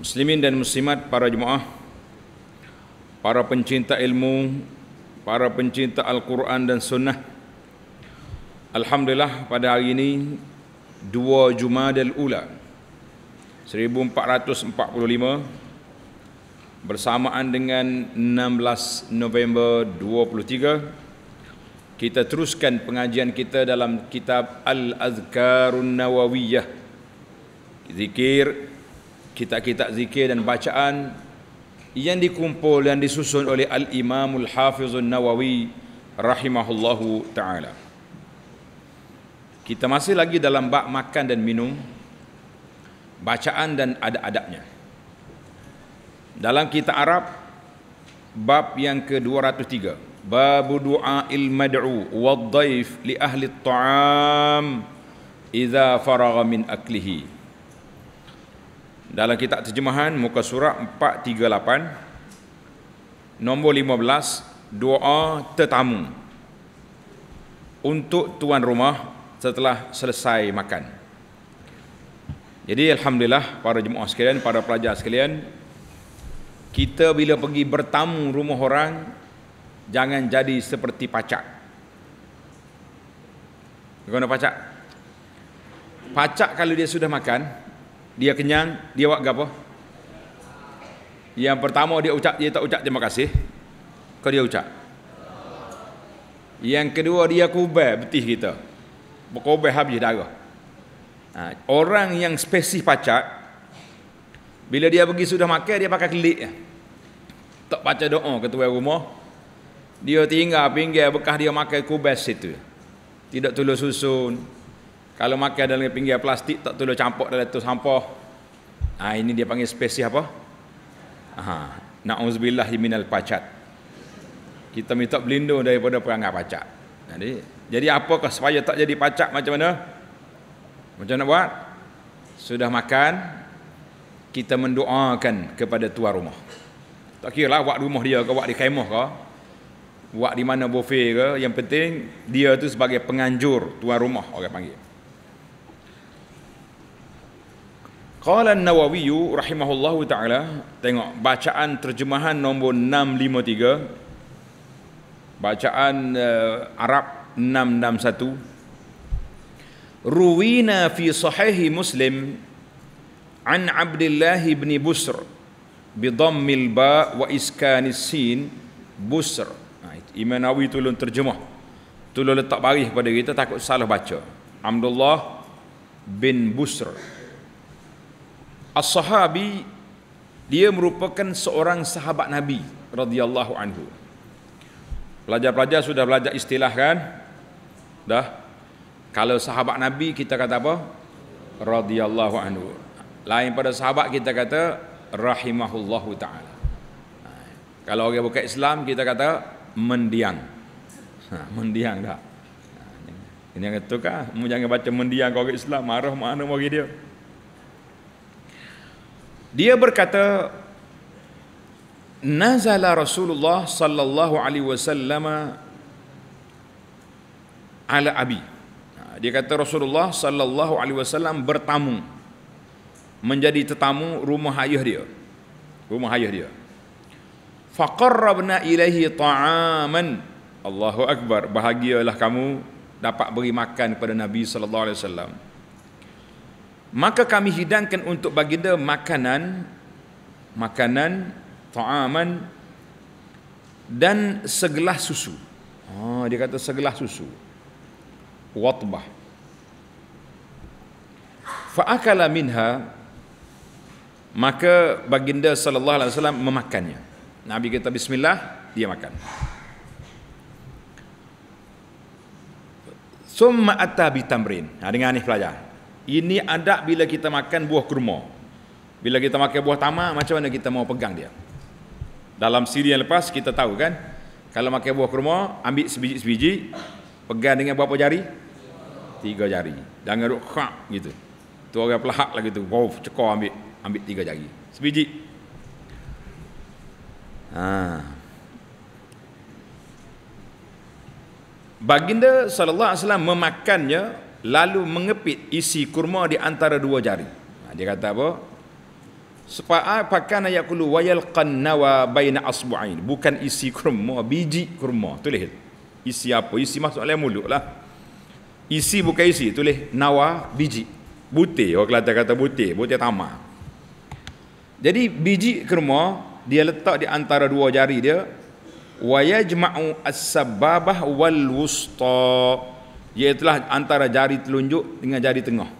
Muslimin dan muslimat para jemaah Para pencinta ilmu Para pencinta Al-Quran dan Sunnah Alhamdulillah pada hari ini Dua Jumadil Ula 1445 Bersamaan dengan 16 November 23 Kita teruskan pengajian kita dalam kitab Al-Azkarun Nawawiyah Zikir kitab-kitab zikir dan bacaan yang dikumpul dan disusun oleh Al-Imam Al-Hafiz Nawawi rahimahullahu taala. Kita masih lagi dalam bab makan dan minum, bacaan dan adab-adabnya. Dalam kitab Arab bab yang ke-203, bab doa il mad'u wad daif li ahli at-ta'am idza faragha min aklihi dalam kitab terjemahan muka surat 438 nombor 15 doa tetamu untuk tuan rumah setelah selesai makan. Jadi alhamdulillah para jemaah sekalian, para pelajar sekalian, kita bila pergi bertamu rumah orang jangan jadi seperti pacak. Bagaimana pacak? Pacak kalau dia sudah makan, dia kenyang, dia buat apa? Yang pertama dia ucap, dia tak ucap terima kasih. Kau dia ucap. Yang kedua dia kubah betih kita. Berkubah habis darah. Ha, orang yang spesies pacat, bila dia pergi sudah makan, dia pakai kelik. Tak baca doa ke tuan rumah. Dia tinggal pinggir bekas dia makan kubah situ. Tidak tulis susun, kalau makan dalam pinggir plastik tak tulis campur dalam tu sampah. Ha, ini dia panggil spesies apa? Ha, Na'uzubillah minal pacat. Kita minta berlindung daripada perangai pacat. Jadi, jadi apakah supaya tak jadi pacat macam mana? Macam mana buat? Sudah makan, kita mendoakan kepada tuan rumah. Tak kira lah buat rumah dia ke, buat di kemah ke, buat di mana bufet ke, yang penting dia tu sebagai penganjur tuan rumah orang panggil. Qala An-Nawawi rahimahullahu taala tengok bacaan terjemahan nombor 653 bacaan uh, Arab 661 Ruwina fi sahih Muslim an Abdullah ibn Busr bi dhammil ba wa iskanis sin Busr nah, Imam Nawawi tolong terjemah tolong letak baris pada kita takut salah baca Abdullah bin Busr As-Sahabi dia merupakan seorang sahabat Nabi radhiyallahu anhu. Pelajar-pelajar sudah belajar istilah kan? Dah. Kalau sahabat Nabi kita kata apa? radhiyallahu anhu. Lain pada sahabat kita kata rahimahullahu taala. Ha. Kalau orang bukan Islam kita kata mendiang. Ha, mendiang dah. Ha, ini yang itu kah? Mu jangan baca mendiang kau orang Islam marah mana bagi dia. Dia berkata Nazala Rasulullah sallallahu alaihi wasallam ala Abi. Ha, dia kata Rasulullah sallallahu alaihi wasallam bertamu menjadi tetamu rumah ayah dia. Rumah ayah dia. Faqarrabna ilaihi ta'aman. Allahu akbar. Bahagialah kamu dapat beri makan kepada Nabi sallallahu alaihi wasallam maka kami hidangkan untuk baginda makanan makanan taaman dan segelas susu oh, dia kata segelas susu watbah fa minha maka baginda sallallahu alaihi wasallam memakannya nabi kata bismillah dia makan summa atta tamrin. ha dengar ni pelajar ini adab bila kita makan buah kurma. Bila kita makan buah tamar, macam mana kita mau pegang dia? Dalam siri yang lepas, kita tahu kan? Kalau makan buah kurma, ambil sebiji-sebiji, pegang dengan berapa jari? Tiga jari. Jangan ngeruk, khak, gitu. Itu orang pelahak lah gitu. Wow, cekor ambil. Ambil tiga jari. Sebiji. Ha. Baginda Wasallam memakannya lalu mengepit isi kurma di antara dua jari. Ha, dia kata apa? Sepa'a ah, pakana yakulu wayal qannawa baina asbu'ain. Bukan isi kurma, biji kurma. Tulis. Isi apa? Isi masuk dalam mulut lah. Isi bukan isi. Tulis nawa biji. Butir. Orang kelata kata butir. Butir tamah. Jadi biji kurma dia letak di antara dua jari dia wa yajma'u as-sababah wal wusta ialah antara jari telunjuk dengan jari tengah.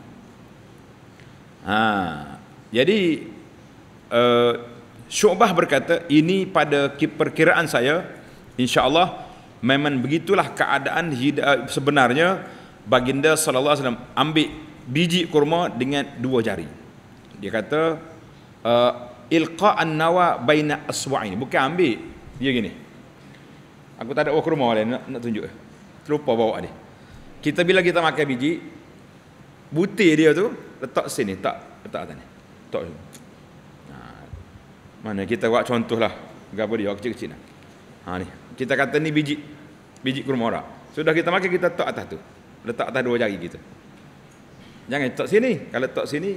Ha. Jadi uh, Syu'bah berkata ini pada perkiraan saya insya-Allah memang begitulah keadaan hidayah, sebenarnya baginda sallallahu alaihi wasallam ambil biji kurma dengan dua jari. Dia kata uh, ilqa an-nawa baina aswa'in bukan ambil dia gini. Aku tak ada kurma lain nak, nak tunjuk. Terlupa bawa dia. Kita bila kita makan biji, butir dia tu letak sini, tak letak atas ni. Tak. Ha. Mana kita buat contohlah. Gapo dia kecil-kecil nah. Ha ni. Kita kata ni biji biji kurma orang. Sudah kita makan kita letak atas tu. Letak atas dua jari kita. Jangan letak sini. Kalau letak sini,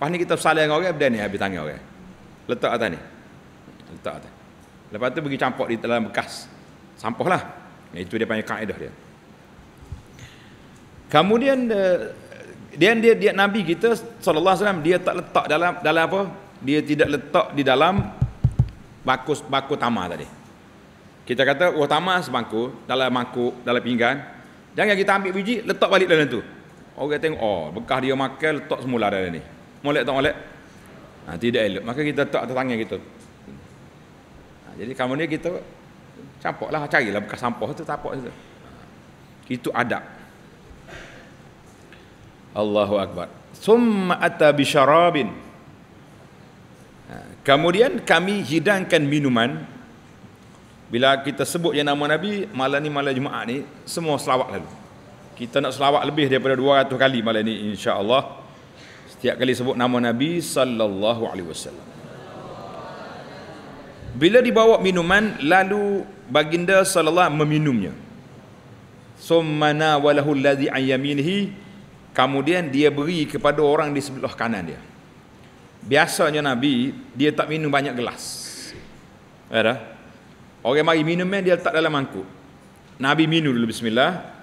pas ni kita salah dengan orang, dan ni habis tangan orang. Letak atas ni. Letak atas. Lepas tu pergi campur di dalam bekas. Sampah lah. Itu dia panggil kaedah dia. Kemudian eh, dia dia dia nabi kita sallallahu alaihi wasallam dia tak letak dalam dalam apa? Dia tidak letak di dalam bakus baku tamar tadi. Kita kata oh tamar sebangku dalam mangkuk dalam pinggan. Jangan kita ambil biji letak balik dalam tu. Orang tengok oh bekas dia makan letak semula dalam ni. Molek tak molek? Ha, tidak elok. Maka kita letak atas tangan kita. Ha, jadi kamu ni kita campaklah carilah bekas sampah tu tapak situ. Ha, itu adab. Allahu Akbar. Summa ata bisharabin. Ha, kemudian kami hidangkan minuman. Bila kita sebut yang nama Nabi, malam ni malam Jumaat ni, semua selawat lalu. Kita nak selawat lebih daripada 200 kali malam ni insya-Allah. Setiap kali sebut nama Nabi sallallahu alaihi wasallam. Bila dibawa minuman lalu baginda sallallahu meminumnya. Summa na walahu allazi ayyaminhi kemudian dia beri kepada orang di sebelah kanan dia biasanya nabi dia tak minum banyak gelas ada ya orang mari minum eh, dia letak dalam mangkuk nabi minum dulu bismillah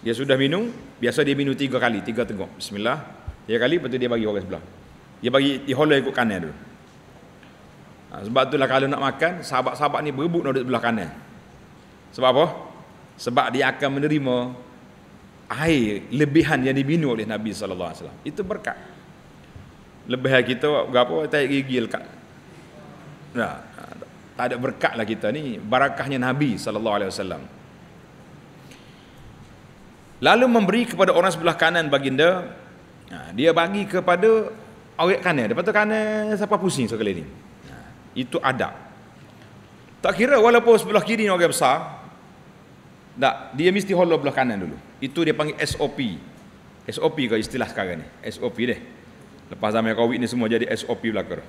dia sudah minum biasa dia minum tiga kali tiga tengok bismillah tiga kali lepas dia bagi orang sebelah dia bagi di hola ikut kanan dulu ha, sebab itulah kalau nak makan sahabat-sahabat ni berebut nak duduk sebelah kanan sebab apa sebab dia akan menerima air lebihan yang diminum oleh Nabi sallallahu alaihi wasallam. Itu berkat. Lebih kita apa tai gigi lekat. Nah, ya, ha, tak ada berkatlah kita ni, barakahnya Nabi sallallahu alaihi wasallam. Lalu memberi kepada orang sebelah kanan baginda, ha, dia bagi kepada orang kanan, depa tu kanan siapa pusing sekali ni. Ha, itu ada. Tak kira walaupun sebelah kiri ni orang besar, tak, dia mesti hollow belah kanan dulu. Itu dia panggil SOP. SOP ke istilah sekarang ni? SOP deh. Lepas zaman Covid ni semua jadi SOP belaka.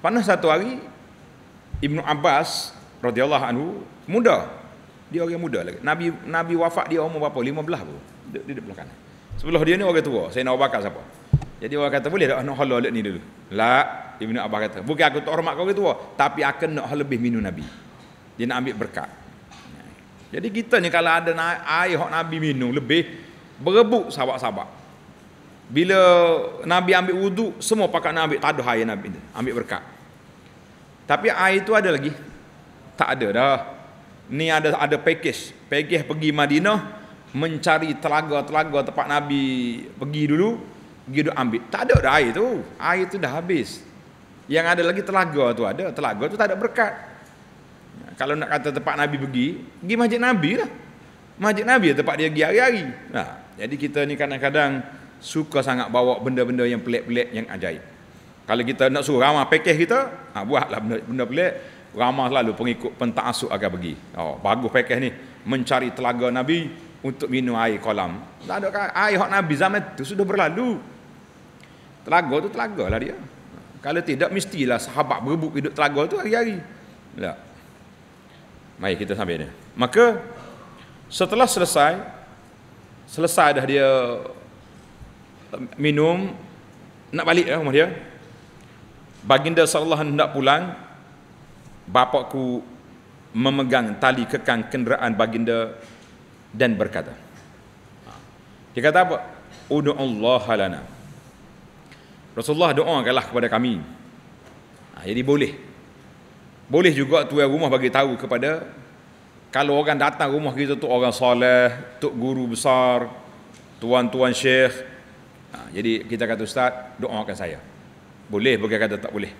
Pernah satu hari Ibnu Abbas radhiyallahu anhu muda. Dia orang muda lagi. Nabi Nabi wafat dia umur berapa? 15 pun. Dia di belakang. Sebelah dia ni orang tua. Saya nak bakar siapa? Jadi orang kata boleh tak nak hala lek ni dulu. La, Ibnu Abbas kata, "Bukan aku tak hormat kau orang tua, tapi aku nak hal lebih minum Nabi." Dia nak ambil berkat. Jadi kita ni kalau ada air Hak Nabi minum lebih berebut sahabat-sahabat. Bila Nabi ambil wudu, semua pakat Nabi tak ada air Nabi tu. Ambil berkat. Tapi air itu ada lagi? Tak ada dah. Ni ada ada package. Package pergi Madinah mencari telaga-telaga tempat Nabi pergi dulu, pergi dulu ambil. Tak ada dah air tu. Air itu dah habis. Yang ada lagi telaga tu ada. Telaga tu tak ada berkat kalau nak kata tempat Nabi pergi, pergi masjid Nabi lah. Masjid Nabi lah tempat dia pergi hari-hari. Nah, jadi kita ni kadang-kadang suka sangat bawa benda-benda yang pelik-pelik yang ajaib. Kalau kita nak suruh ramah pekeh kita, ha, buatlah benda-benda pelik. Ramah selalu pengikut pentasuk akan pergi. Oh, bagus pekeh ni. Mencari telaga Nabi untuk minum air kolam. Tak ada kan? Air hak Nabi zaman itu sudah berlalu. Telaga tu telaga lah dia. Kalau tidak mestilah sahabat berebut hidup telaga tu hari-hari. Tak. Lah. Ya. Mari kita sampai dia. Maka setelah selesai selesai dah dia minum nak balik ya rumah dia. Baginda sallallahu hendak pulang bapakku memegang tali kekang kenderaan baginda dan berkata dia kata apa udu Allah lana Rasulullah doakanlah kepada kami ha, jadi boleh boleh juga tuan rumah bagi tahu kepada kalau orang datang rumah kita tu orang soleh, tok guru besar, tuan-tuan syekh. Ha, jadi kita kata ustaz, doakan saya. Boleh bagi kata tak boleh.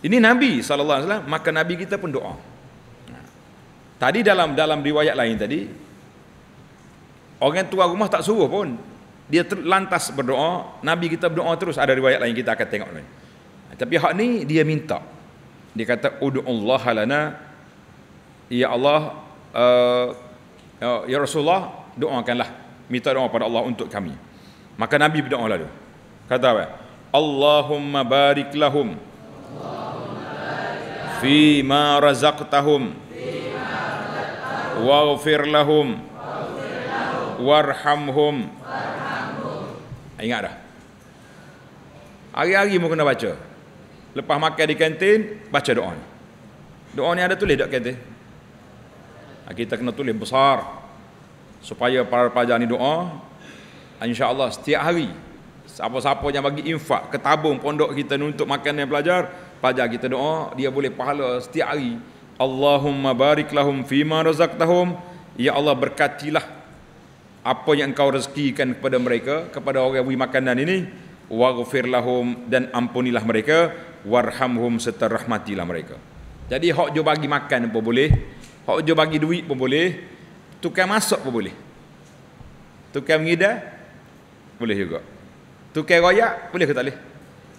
Ini Nabi sallallahu alaihi wasallam, maka Nabi kita pun doa. Ha. Tadi dalam dalam riwayat lain tadi orang tua rumah tak suruh pun dia lantas berdoa, Nabi kita berdoa terus ada riwayat lain kita akan tengok nanti. Ha, tapi hak ni dia minta dia kata ud'ullah lana ya Allah uh, ya Rasulullah doakanlah minta doa pada Allah untuk kami maka nabi berdoa lalu kata apa Allahumma barik lahum fi ma razaqtahum waghfir lahum warhamhum warhamhum ingat dah hari-hari mu kena baca Lepas makan di kantin, baca doa ni. Doa ni ada tulis dekat kantin. Ha, kita kena tulis besar supaya para pelajar ni doa. Ha, InsyaAllah setiap hari, siapa-siapa yang bagi infak ke tabung pondok kita ni untuk makan dan pelajar, pelajar kita doa, dia boleh pahala setiap hari. Allahumma bariklahum fima razaqtahum. Ya Allah berkatilah apa yang engkau rezekikan kepada mereka, kepada orang yang beri makanan ini. Waghfir lahum dan ampunilah Mereka warhamhum serta rahmatilah mereka. Jadi hak jo bagi makan pun boleh, hak jo bagi duit pun boleh, tukar masuk pun boleh. Tukar mengida boleh juga. Tukar royak boleh ke tak boleh?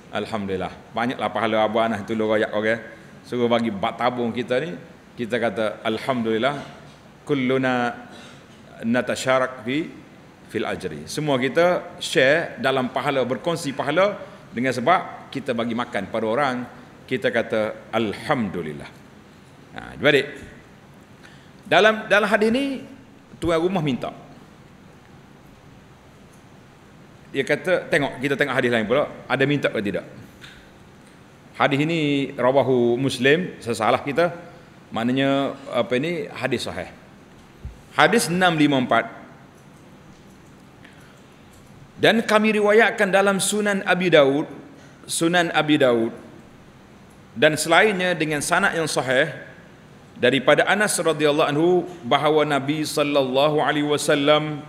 Alhamdulillah. Banyaklah pahala abang nak tolong royak orang. Okay? Suruh bagi bak tabung kita ni, kita kata alhamdulillah kulluna natasyarak fi fil ajri. Semua kita share dalam pahala berkongsi pahala dengan sebab kita bagi makan pada orang, kita kata alhamdulillah. Ha, jadi dalam dalam hadis ni tuan rumah minta. Dia kata tengok kita tengok hadis lain pula, ada minta ke tidak? Hadis ini rawahu Muslim, sesalah kita. Maknanya apa ini hadis sahih. Hadis 654 dan kami riwayatkan dalam sunan Abi Daud Sunan Abi Daud dan selainnya dengan sanad yang sahih daripada Anas radhiyallahu anhu bahawa Nabi sallallahu alaihi wasallam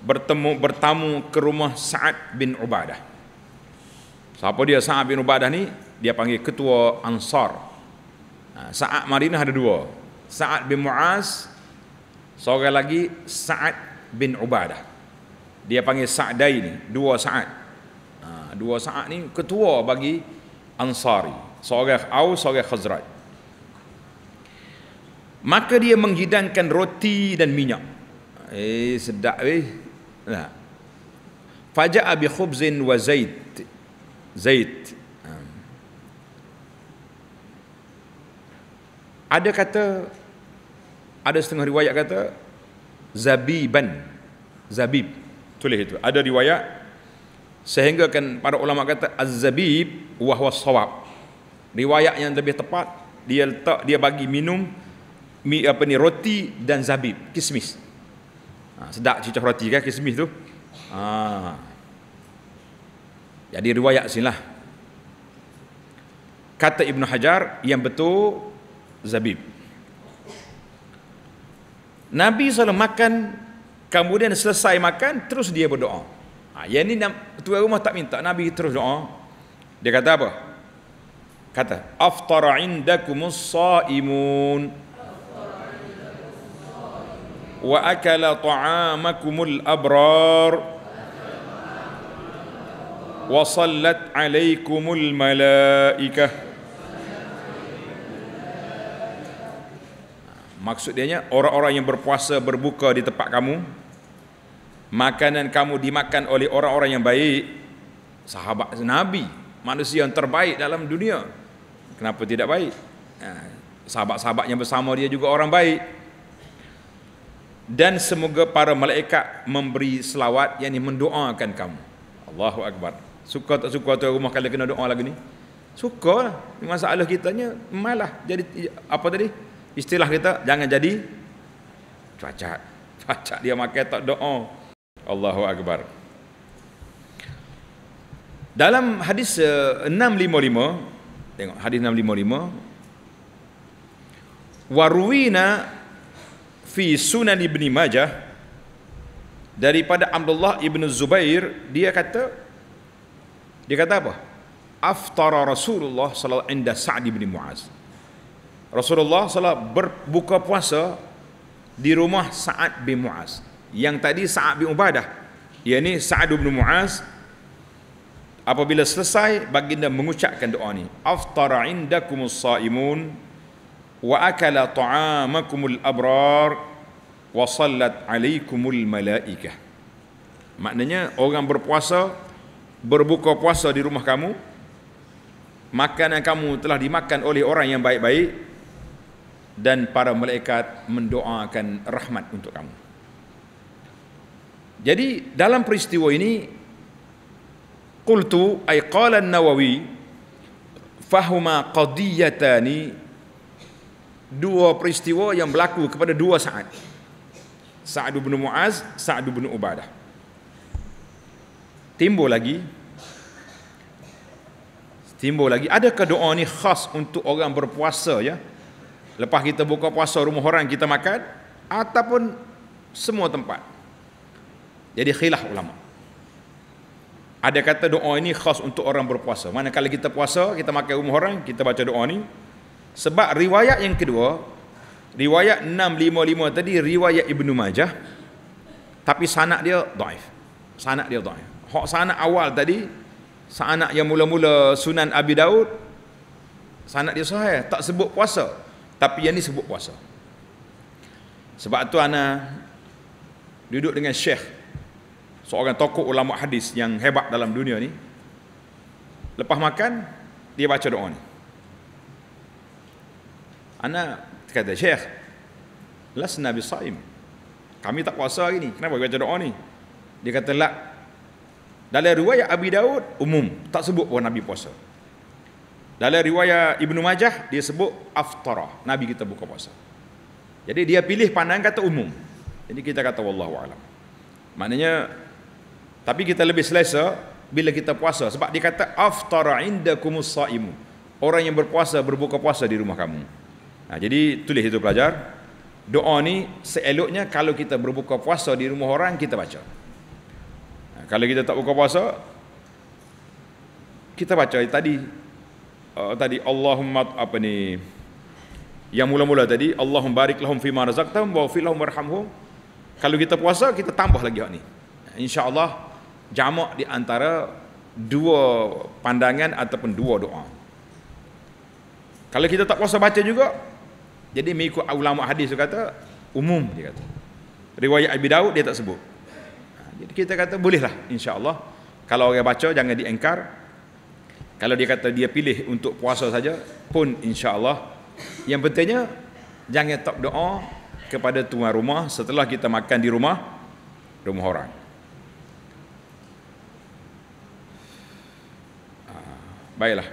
bertemu bertamu ke rumah Sa'ad bin Ubadah. Siapa dia Sa'ad bin Ubadah ni? Dia panggil ketua Ansar. Ha, Sa'ad marina ada dua. Sa'ad bin Mu'az seorang lagi Sa'ad bin Ubadah. Dia panggil Sa'dai ni, dua Sa'ad dua saat ni ketua bagi Ansari seorang Aus seorang Khazraj maka dia menghidangkan roti dan minyak eh sedap eh nah ha. faja'a bi khubzin wa zait zait ha. ada kata ada setengah riwayat kata zabiban zabib tulis itu ada riwayat sehingga kan para ulama kata az-zabib wa huwa sawab riwayat yang lebih tepat dia letak dia bagi minum mi apa ni roti dan zabib kismis ha, sedap cicah roti kan kismis tu ha. jadi riwayat sinilah kata Ibn Hajar yang betul zabib Nabi SAW makan kemudian selesai makan terus dia berdoa Ha, yang ini tuan rumah tak minta. Nabi terus doa. Dia kata apa? Kata, Aftara indakumus sa'imun. Wa akala ta'amakumul abrar. Wa sallat alaikumul malaikah. Ha, Maksudnya orang-orang yang berpuasa berbuka di tempat kamu makanan kamu dimakan oleh orang-orang yang baik sahabat nabi manusia yang terbaik dalam dunia kenapa tidak baik ha, sahabat-sahabat yang bersama dia juga orang baik dan semoga para malaikat memberi selawat yang mendoakan kamu Allahu Akbar suka tak suka tuan rumah kalau kena doa lagi ni suka lah masalah ni malah jadi apa tadi istilah kita jangan jadi cuaca cuaca dia makan tak doa Allahu Akbar. Dalam hadis 655, eh, tengok hadis 655. Warwina fi Sunan ibni Majah daripada Abdullah Ibn Zubair dia kata dia kata apa? Aftara Rasulullah sallallahu inda Sa'd bin Mu'az. Rasulullah sallallahu berbuka puasa di rumah Sa'ad bin Mu'az yang tadi Sa'ad bin Ubadah yakni Sa'ad bin Mu'az apabila selesai baginda mengucapkan doa ni aftara indakumus saimun wa akala ta'amakumul abrar wa sallat alaikumul malaikah maknanya orang berpuasa berbuka puasa di rumah kamu makanan kamu telah dimakan oleh orang yang baik-baik dan para malaikat mendoakan rahmat untuk kamu jadi dalam peristiwa ini qultu ay qala an-nawawi fahuma qadiyatani dua peristiwa yang berlaku kepada dua saat, Sa'ad bin Mu'az, Sa'ad bin Ubadah timbul lagi timbul lagi adakah doa ni khas untuk orang berpuasa ya lepas kita buka puasa rumah orang kita makan ataupun semua tempat jadi khilaf ulama. Ada kata doa ini khas untuk orang berpuasa. Mana Manakala kita puasa, kita makan umur orang, kita baca doa ni. Sebab riwayat yang kedua, riwayat 655 tadi riwayat Ibnu Majah tapi sanak dia daif. Sanak dia daif. Hak sanak awal tadi sanak yang mula-mula Sunan Abi Daud sanak dia sahih, tak sebut puasa. Tapi yang ni sebut puasa. Sebab tu ana duduk dengan Syekh seorang tokoh ulama hadis yang hebat dalam dunia ni lepas makan dia baca doa ni ana kata syekh lasna bi saim kami tak puasa hari ni kenapa dia baca doa ni dia kata lah dalam riwayat Abi Daud umum tak sebut bahawa Nabi puasa. Dalam riwayat Ibnu Majah dia sebut aftara, Nabi kita buka puasa. Jadi dia pilih pandangan kata umum. Jadi kita kata wallahu alam. Maknanya tapi kita lebih selesa bila kita puasa sebab dia kata aftara indakumus saim. Orang yang berpuasa berbuka puasa di rumah kamu. Nah, jadi tulis itu pelajar. Doa ni seeloknya kalau kita berbuka puasa di rumah orang kita baca. Nah, kalau kita tak buka puasa kita baca tadi uh, tadi Allahumma apa ni yang mula-mula tadi Allahumma barik lahum fima razaqtahum wa fi lahum warhamhum kalau kita puasa kita tambah lagi hak ni insyaallah jamak di antara dua pandangan ataupun dua doa. Kalau kita tak puasa baca juga, jadi mengikut ulama hadis dia kata, umum dia kata. Riwayat Abi Daud dia tak sebut. Ha, jadi kita kata bolehlah insya-Allah. Kalau orang baca jangan diengkar. Kalau dia kata dia pilih untuk puasa saja pun insya-Allah. Yang pentingnya jangan tak doa kepada tuan rumah setelah kita makan di rumah rumah orang. Baiklah.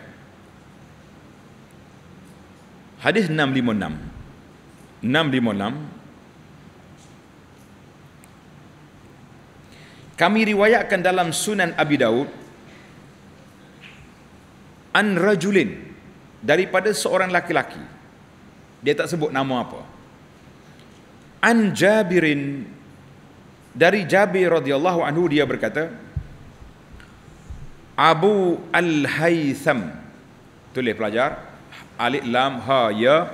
Hadis 656. 656. Kami riwayatkan dalam Sunan Abi Daud an rajulin daripada seorang laki-laki. Dia tak sebut nama apa. An Jabirin dari Jabir radhiyallahu anhu dia berkata, Abu Al-Haytham Tulis pelajar Alif Lam Ha Ya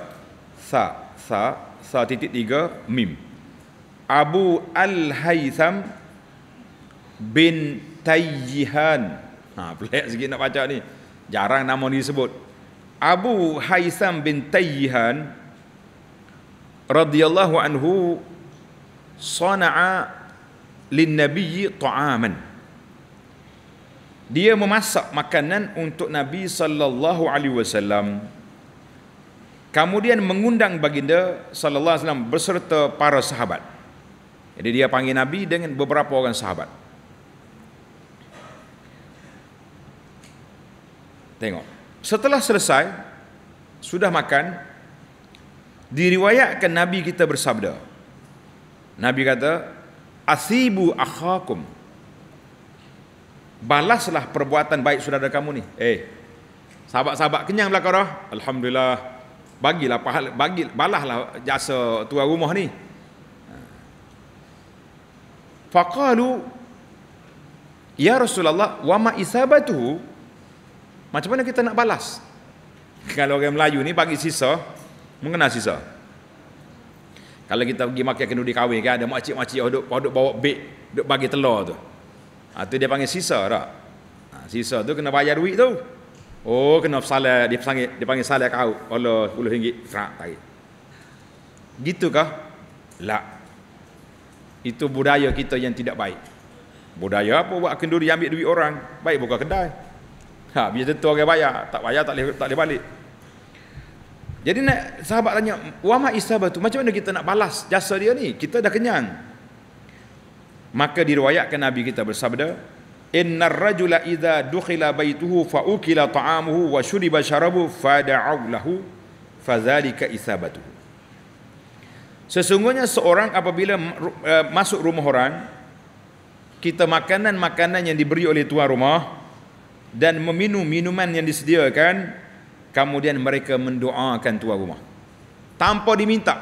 Sa Sa Sa titik tiga Mim Abu Al-Haytham Bin Tayyihan Ha pelik sikit nak baca ni Jarang nama ni sebut Abu Haytham bin Tayyihan radhiyallahu anhu Sana'a Lin Nabi Ta'aman dia memasak makanan untuk Nabi sallallahu alaihi wasallam. Kemudian mengundang baginda sallallahu alaihi wasallam beserta para sahabat. Jadi dia panggil Nabi dengan beberapa orang sahabat. Tengok. Setelah selesai sudah makan diriwayatkan Nabi kita bersabda. Nabi kata, "Asibu akhakum" balaslah perbuatan baik saudara kamu ni. Eh, sahabat-sahabat kenyang belakang dah. Alhamdulillah, bagilah pahala, bagi, balahlah jasa tua rumah ni. Faqalu, Ya Rasulullah, wa ma isabatuhu, macam mana kita nak balas? Kalau orang Melayu ni bagi sisa, mengenal sisa. Kalau kita pergi makan kenduri kahwin kan, ada makcik-makcik yang duduk, duduk bawa beg, duduk bagi telur tu. Ha, tu dia panggil sisa tak? Ha, sisa tu kena bayar duit tu. Oh, kena salah, dia panggil, dia panggil salah kau. Allah, RM10, serak tarik. kah? Lah. Itu budaya kita yang tidak baik. Budaya apa buat kenduri ambil duit orang? Baik buka kedai. Ha, bila tentu orang bayar, tak bayar tak boleh tak boleh balik. Jadi nak sahabat tanya, "Wa ma isabatu? Macam mana kita nak balas jasa dia ni? Kita dah kenyang." Maka diriwayatkan Nabi kita bersabda, "Innar rajula idza dukhila baituhu fa ukila ta'amuhu wa shuriba sharabu fa da'u lahu fa dzalika isabatuhu." Sesungguhnya seorang apabila eh, masuk rumah orang, kita makanan-makanan yang diberi oleh tuan rumah dan meminum minuman yang disediakan, kemudian mereka mendoakan tuan rumah. Tanpa diminta.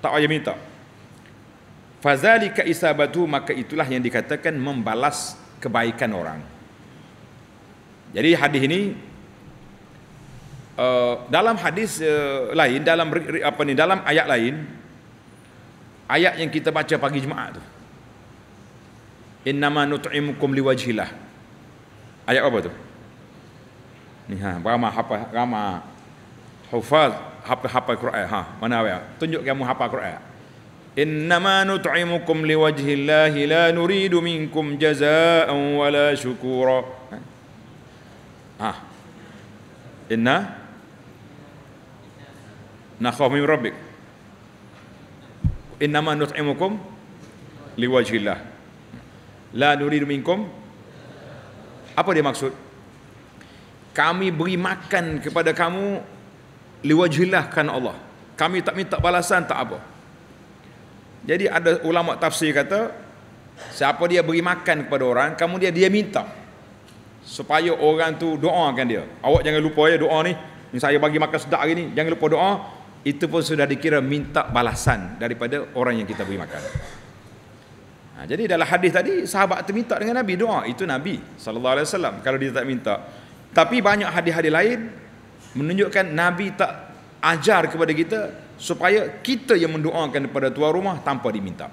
Tak payah minta. Fazalika isabatu maka itulah yang dikatakan membalas kebaikan orang. Jadi hadis ini uh, dalam hadis uh, lain dalam apa ni dalam ayat lain ayat yang kita baca pagi Jumaat tu. Innama nut'imukum liwajhillah. Ayat apa tu? Ni ha, ramah hafal ramah. Hafaz hafal hafal Quran ha. Mana ayat? Tunjuk kamu hafal Quran. إنما نطعمكم لوجه الله لا نريد منكم جزاء ولا شكورا آه. إنا نخاف من ربك إنما نطعمكم لوجه الله لا نريد منكم apa dia maksud kami beri makan kepada kamu liwajhillah kan Allah kami tak minta balasan tak apa jadi ada ulama tafsir kata siapa dia beri makan kepada orang, kamu dia dia minta supaya orang tu doakan dia. Awak jangan lupa ya doa ni. Ni saya bagi makan sedap hari ni, jangan lupa doa. Itu pun sudah dikira minta balasan daripada orang yang kita beri makan. Ha, jadi dalam hadis tadi sahabat tu minta dengan Nabi doa, itu Nabi sallallahu alaihi wasallam kalau dia tak minta. Tapi banyak hadis-hadis lain menunjukkan Nabi tak ajar kepada kita supaya kita yang mendoakan kepada tuan rumah tanpa diminta.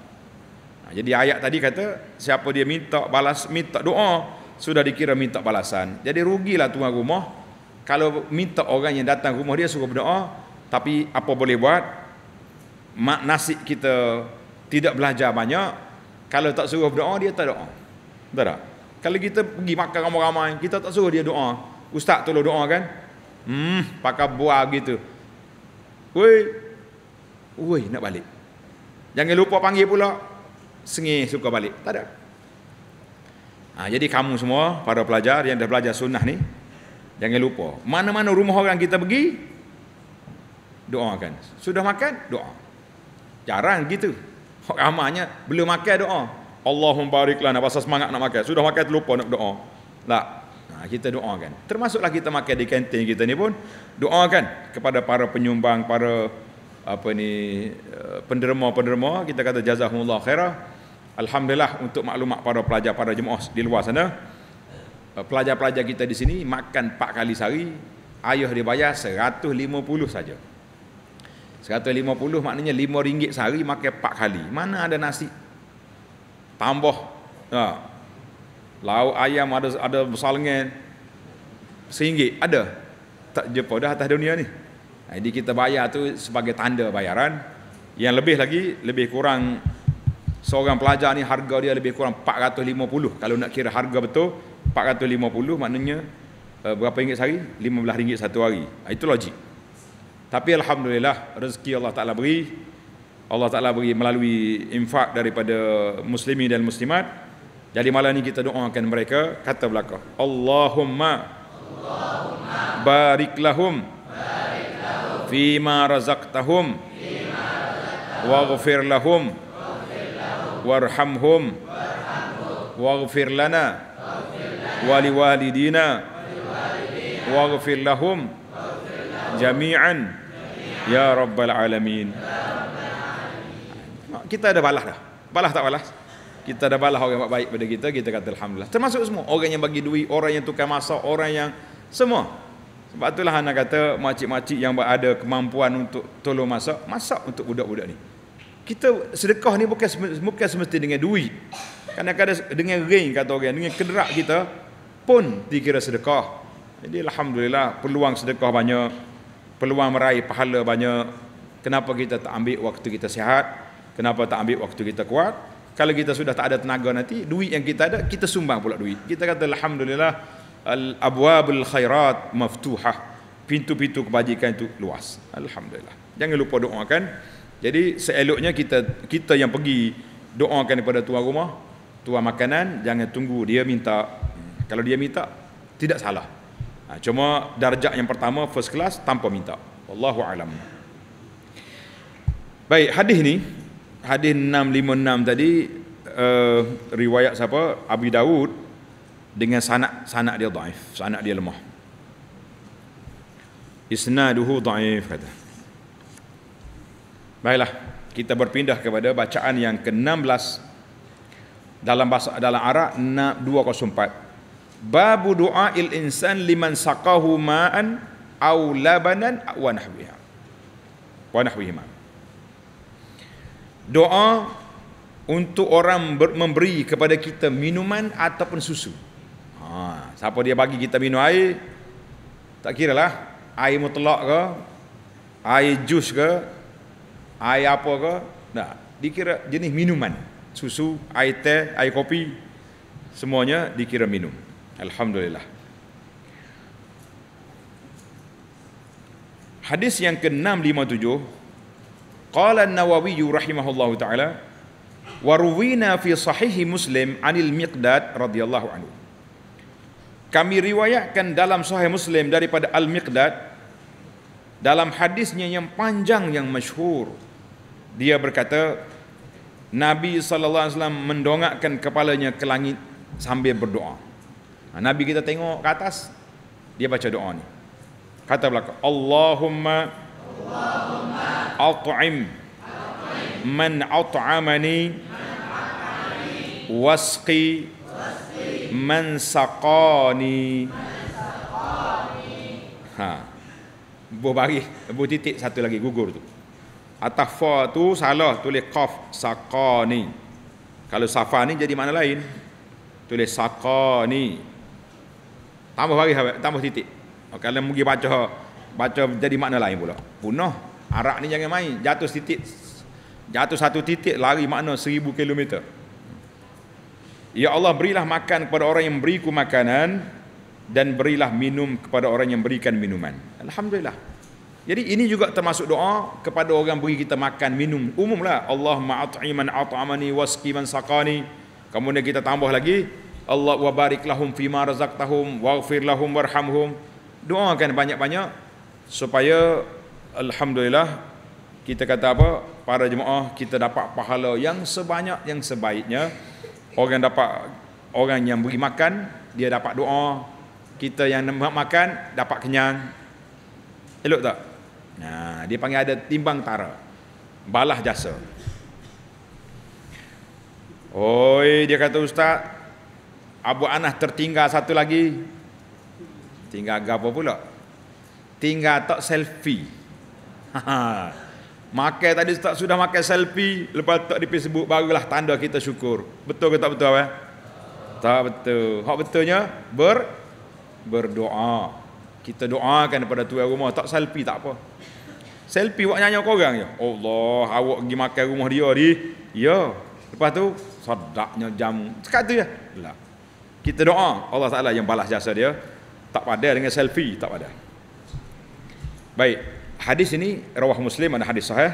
Ha, jadi ayat tadi kata siapa dia minta balas minta doa sudah dikira minta balasan. Jadi rugilah tuan rumah kalau minta orang yang datang rumah dia suruh berdoa tapi apa boleh buat? Mak nasib kita tidak belajar banyak kalau tak suruh berdoa dia tak doa. Betul tak? Kalau kita pergi makan ramai-ramai kita tak suruh dia doa. Ustaz tolong doa kan? Hmm, pakai buah gitu. Weh, Ui, nak balik. Jangan lupa panggil pula. Sengih suka balik. Tak ada. Ha, jadi kamu semua, para pelajar yang dah belajar sunnah ni, jangan lupa. Mana-mana rumah orang kita pergi, doakan. Sudah makan, doa. Jarang gitu. Ramahnya, belum makan doa. Allahumma bariklah, nak pasal semangat nak makan. Sudah makan, terlupa nak doa. Tak. Ha, kita doakan. Termasuklah kita makan di kantin kita ni pun, doakan kepada para penyumbang, para apa ni eh, penderma-penderma kita kata jazakumullah khairah alhamdulillah untuk maklumat para pelajar para jemaah di luar sana eh, pelajar-pelajar kita di sini makan 4 kali sehari ayah dia bayar 150 saja 150 maknanya 5 ringgit sehari makan 4 kali mana ada nasi tambah ha. lauk ayam ada ada besar lengan seinggit ada tak jumpa dah atas dunia ni jadi kita bayar tu sebagai tanda bayaran. Yang lebih lagi, lebih kurang seorang pelajar ni harga dia lebih kurang 450. Kalau nak kira harga betul, 450 maknanya eh, berapa ringgit sehari? 15 ringgit satu hari. Ah, itu logik. Tapi Alhamdulillah, rezeki Allah Ta'ala beri. Allah Ta'ala beri melalui infak daripada muslimi dan muslimat. Jadi malam ni kita doakan mereka, kata belakang, Allahumma, Allahumma. barik fi ma razaqtahum waghfir lahum warhamhum waghfir lana wali walidina waghfir lahum jami'an ya rabbal alamin kita ada balas dah balas tak balas kita ada balas orang yang baik pada kita kita kata alhamdulillah termasuk semua orang yang bagi duit orang yang tukar masa orang yang semua sebab itulah anak kata makcik-makcik yang ada kemampuan untuk tolong masak, masak untuk budak-budak ni. Kita sedekah ni bukan bukan semestinya dengan duit. Kadang-kadang dengan ring kata orang, dengan kenderak kita pun dikira sedekah. Jadi alhamdulillah peluang sedekah banyak, peluang meraih pahala banyak. Kenapa kita tak ambil waktu kita sihat? Kenapa tak ambil waktu kita kuat? Kalau kita sudah tak ada tenaga nanti, duit yang kita ada kita sumbang pula duit. Kita kata alhamdulillah al-abwabul khairat maftuha Pintu-pintu kebajikan itu luas. Alhamdulillah. Jangan lupa doakan. Jadi seeloknya kita kita yang pergi doakan kepada tuan rumah, tuan makanan, jangan tunggu dia minta. Kalau dia minta, tidak salah. Ha, cuma darjah yang pertama first class tanpa minta. Wallahu alam. Baik, hadis ni hadis 656 tadi uh, riwayat siapa? Abi Dawud dengan sanak sanak dia daif sanak dia lemah isnaduhu daif kata baiklah kita berpindah kepada bacaan yang ke-16 dalam bahasa dalam Arab 204 babu doa il insan liman saqahu ma'an aw labanan wa nahwiha wa nahwihima doa untuk orang memberi kepada kita minuman ataupun susu Siapa dia bagi kita minum air Tak kira lah Air mutlak ke Air jus ke Air apa ke nah, Dikira jenis minuman Susu, air teh, air kopi Semuanya dikira minum Alhamdulillah Hadis yang ke-657 Qala an-Nawawi rahimahullahu taala wa fi sahih Muslim 'anil Miqdad radhiyallahu anhu kami riwayatkan dalam Sahih Muslim daripada Al Miqdad dalam hadisnya yang panjang yang masyhur. Dia berkata Nabi sallallahu alaihi wasallam mendongakkan kepalanya ke langit sambil berdoa. Ha, Nabi kita tengok ke atas dia baca doa ni. Kata belakang Allahumma Allahumma at'im at'im man at'amani man at'amani wasqi man saqani. Ha. Bu bagi bu titik satu lagi gugur tu. Atas fa tu salah tulis qaf saqani. Kalau safa ni jadi mana lain? Tulis saqani. Tambah bagi tambah titik. Okay, oh, Kalau mugi baca baca jadi makna lain pula. Punah. Arak ni jangan main. Jatuh titik. Jatuh satu titik lari makna seribu kilometer. Ya Allah berilah makan kepada orang yang beriku makanan dan berilah minum kepada orang yang berikan minuman. Alhamdulillah. Jadi ini juga termasuk doa kepada orang beri kita makan, minum. Umumlah Allah Allahumma at'iman at'amani waski man saqani. Kemudian kita tambah lagi Allah wa barik lahum fima razaqtahum waghfir lahum warhamhum. kan banyak-banyak supaya alhamdulillah kita kata apa? Para jemaah kita dapat pahala yang sebanyak yang sebaiknya orang dapat orang yang beri makan dia dapat doa kita yang makan dapat kenyang elok tak nah dia panggil ada timbang tara balah jasa oi dia kata ustaz Abu anah tertinggal satu lagi tinggal apa pula tinggal tak selfie ha, ha. Makan tadi tak sudah makan selfie, lepas tak di Facebook barulah tanda kita syukur. Betul ke tak betul apa? Eh? Tak betul. Hak betulnya ber berdoa. Kita doakan kepada tuan rumah tak selfie tak apa. Selfie buat nyanyi korang je. Ya? Allah, awak pergi makan rumah dia di. Ya. Lepas tu sedaknya jam. Sekat tu je. Ya? Lah. Kita doa Allah Taala yang balas jasa dia. Tak padah dengan selfie, tak padah. Baik hadis ini rawah muslim ada hadis sahih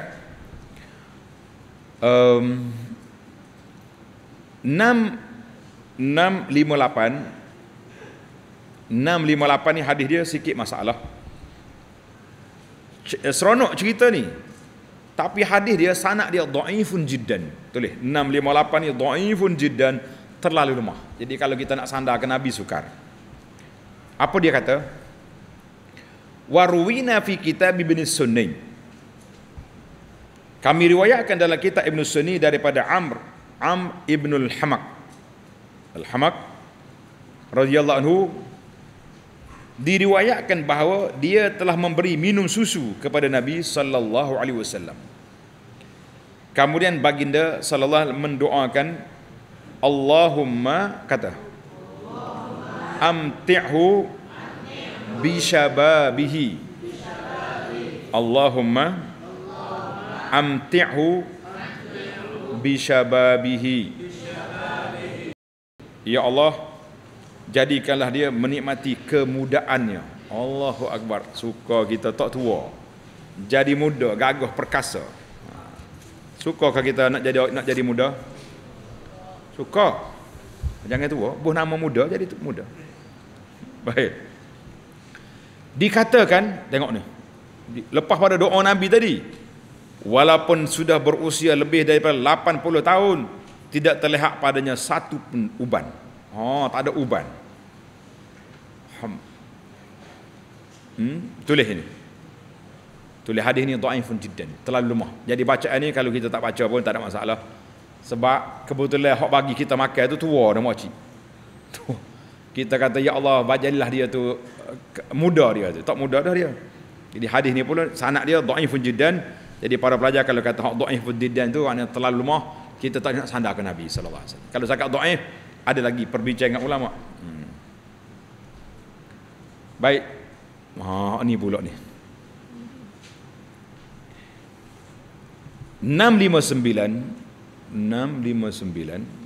um, 658 658 ni hadis dia sikit masalah eh, seronok cerita ni tapi hadis dia sanak dia da'ifun jiddan tulis 658 ni da'ifun jiddan terlalu lemah jadi kalau kita nak sandar ke Nabi sukar apa dia kata waruwina fi kitab ibn sunni kami riwayatkan dalam kitab ibn sunni daripada amr Am ibn al hamak al hamak radhiyallahu anhu diriwayatkan bahawa dia telah memberi minum susu kepada nabi sallallahu alaihi wasallam kemudian baginda sallallahu alaihi mendoakan Allahumma kata Allahumma amti'hu bishababihi Allahumma amti'hu bishababihi Ya Allah jadikanlah dia menikmati kemudaannya Allahu akbar suka kita tak tua jadi muda gagah perkasa Sukakah kita nak jadi nak jadi muda? Suka. Jangan tua, buh nama muda jadi muda. Baik dikatakan tengok ni lepas pada doa nabi tadi walaupun sudah berusia lebih daripada 80 tahun tidak terlihat padanya satu pun uban oh tak ada uban hmm tulis ini tulis hadis ini dhaifun jiddan terlalu lemah jadi bacaan ini kalau kita tak baca pun tak ada masalah sebab kebetulan hok bagi kita makan tu tua dah mak cik kita kata ya Allah bajalilah dia tu muda dia tu tak muda dah dia jadi hadis ni pula sanad dia dhaifun jiddan jadi para pelajar kalau kata hak dhaifun jiddan tu maknanya terlalu lemah kita tak nak sandar ke Nabi SAW kalau cakap dhaif ada lagi perbincangan ulama hmm. baik ha ni pula ni 659 659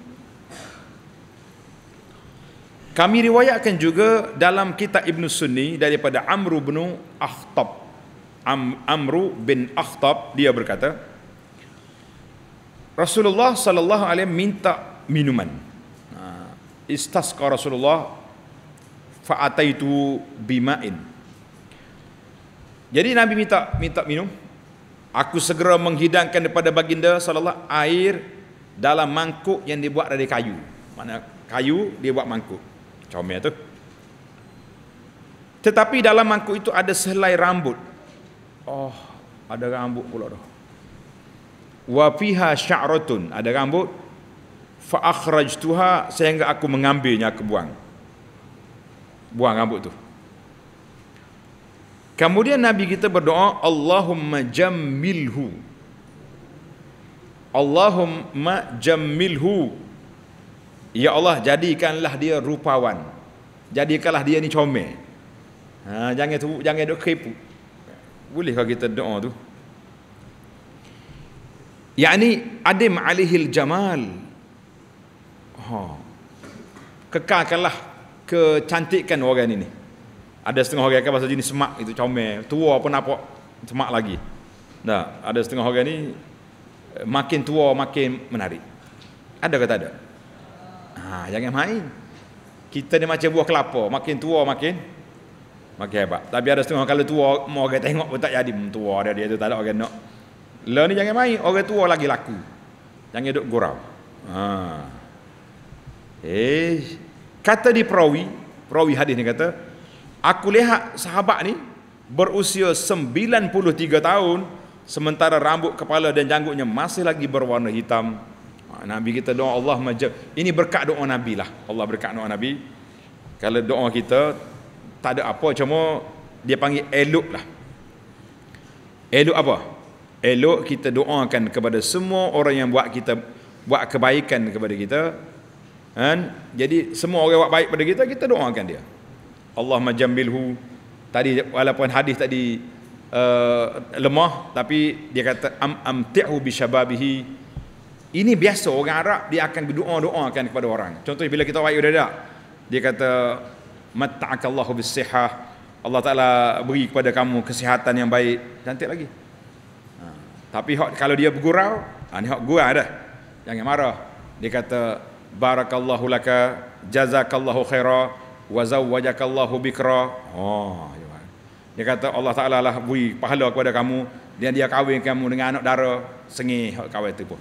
kami riwayatkan juga dalam kitab Ibn Sunni daripada Amru bin Akhtab. Am, Amr bin Akhtab dia berkata, Rasulullah sallallahu alaihi wasallam minta minuman. Ha, istasqa Rasulullah fa'ataitu bima'in. Jadi Nabi minta minta minum. Aku segera menghidangkan kepada baginda sallallahu air dalam mangkuk yang dibuat dari kayu. Mana kayu dia buat mangkuk comel tu tetapi dalam mangkuk itu ada sehelai rambut oh ada rambut pula tu wa fiha sya'ratun ada rambut fa akhrajtuha sehingga aku mengambilnya aku buang buang rambut tu kemudian nabi kita berdoa Allahumma jammilhu Allahumma jammilhu Ya Allah jadikanlah dia rupawan. Jadikanlah dia ni comel. Ha, jangan tu jangan duk kripu. Boleh kau kita doa tu? Yani adim alihil jamal. Ha. Kekalkanlah kecantikan orang ini. Ada setengah orang kan pasal jenis semak itu comel, tua apa nampak semak lagi. Nah, ada setengah orang ni makin tua makin menarik. Ada kata ada? Ha, jangan main. Kita ni macam buah kelapa, makin tua makin makin hebat. Tapi ada setengah kalau tua, mau orang tengok pun tak jadi tua dia dia tu tak ada orang nak. Lah ni jangan main, orang tua lagi laku. Jangan duk gurau. Ha. Eh, kata di perawi, perawi hadis ni kata, aku lihat sahabat ni berusia 93 tahun sementara rambut kepala dan janggutnya masih lagi berwarna hitam Nabi kita doa Allah majab. Ini berkat doa Nabi lah. Allah berkat doa Nabi. Kalau doa kita tak ada apa cuma dia panggil elok lah. Elok apa? Elok kita doakan kepada semua orang yang buat kita buat kebaikan kepada kita. Kan? Jadi semua orang buat baik kepada kita kita doakan dia. Allah majambilhu tadi walaupun hadis tadi uh, lemah tapi dia kata am amti'hu bi syababihi ini biasa orang Arab dia akan berdoa-doakan kepada orang. Contoh bila kita wayu dada, dia kata mata'akallahu bisihah. Allah Taala beri kepada kamu kesihatan yang baik. Cantik lagi. Ha. Tapi kalau dia bergurau, ha, ni hak gurau dah. Jangan marah. Dia kata barakallahu laka jazakallahu khaira wa zawwajakallahu bikra. Oh, dia kata Allah Taala lah beri pahala kepada kamu dan dia kahwin kamu dengan anak dara sengih hak kawin tu pun.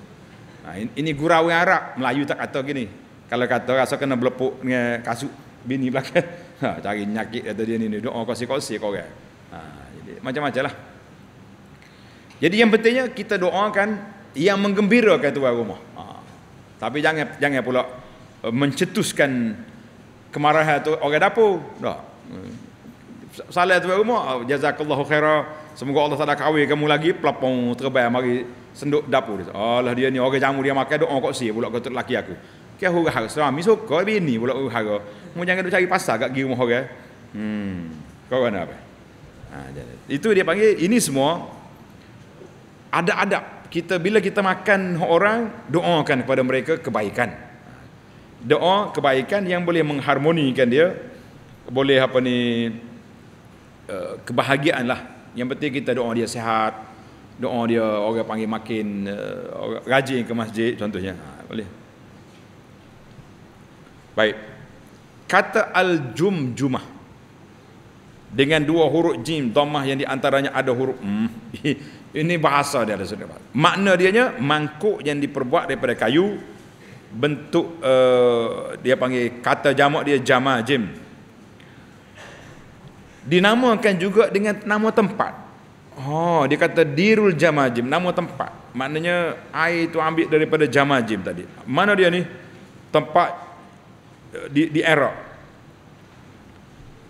Ha, ini gurau yang Arab, Melayu tak kata gini. Kalau kata rasa kena berlepuk dengan kasut bini belakang. Ha, cari nyakit kata dia ni, ni doa kosi-kosi kau kan. Ha, jadi, macam-macam lah. Jadi yang pentingnya kita doakan yang menggembirakan tuan rumah. Ha, tapi jangan jangan pula eh, mencetuskan kemarahan tu orang dapur. Dah. Salah tuan rumah, jazakallahu khairah. Semoga Allah Taala kawin kamu lagi pelapung terbang mari senduk dapur dia. Allah dia ni orang jamu dia makan doa kok si pula kau laki aku. Ke hurah suami suka bini pula hurah. Mu jangan duk cari pasal kat gi rumah orang. Eh. Hmm. Kau kena apa? Ha, jadi. itu dia panggil ini semua ada adab kita bila kita makan orang doakan kepada mereka kebaikan. Doa kebaikan yang boleh mengharmonikan dia boleh apa ni eh, kebahagiaan lah yang penting kita doa dia sehat doa dia orang panggil makin uh, rajin ke masjid contohnya ha, boleh baik kata al jum jumah dengan dua huruf jim domah yang di antaranya ada huruf mm, ini bahasa dia ada sedap makna dia nya mangkuk yang diperbuat daripada kayu bentuk uh, dia panggil kata jamak dia jama jim dinamakan juga dengan nama tempat Oh, dia kata dirul jamajim, nama tempat. Maknanya air itu ambil daripada jamajim tadi. Mana dia ni? Tempat eh, di di Iraq.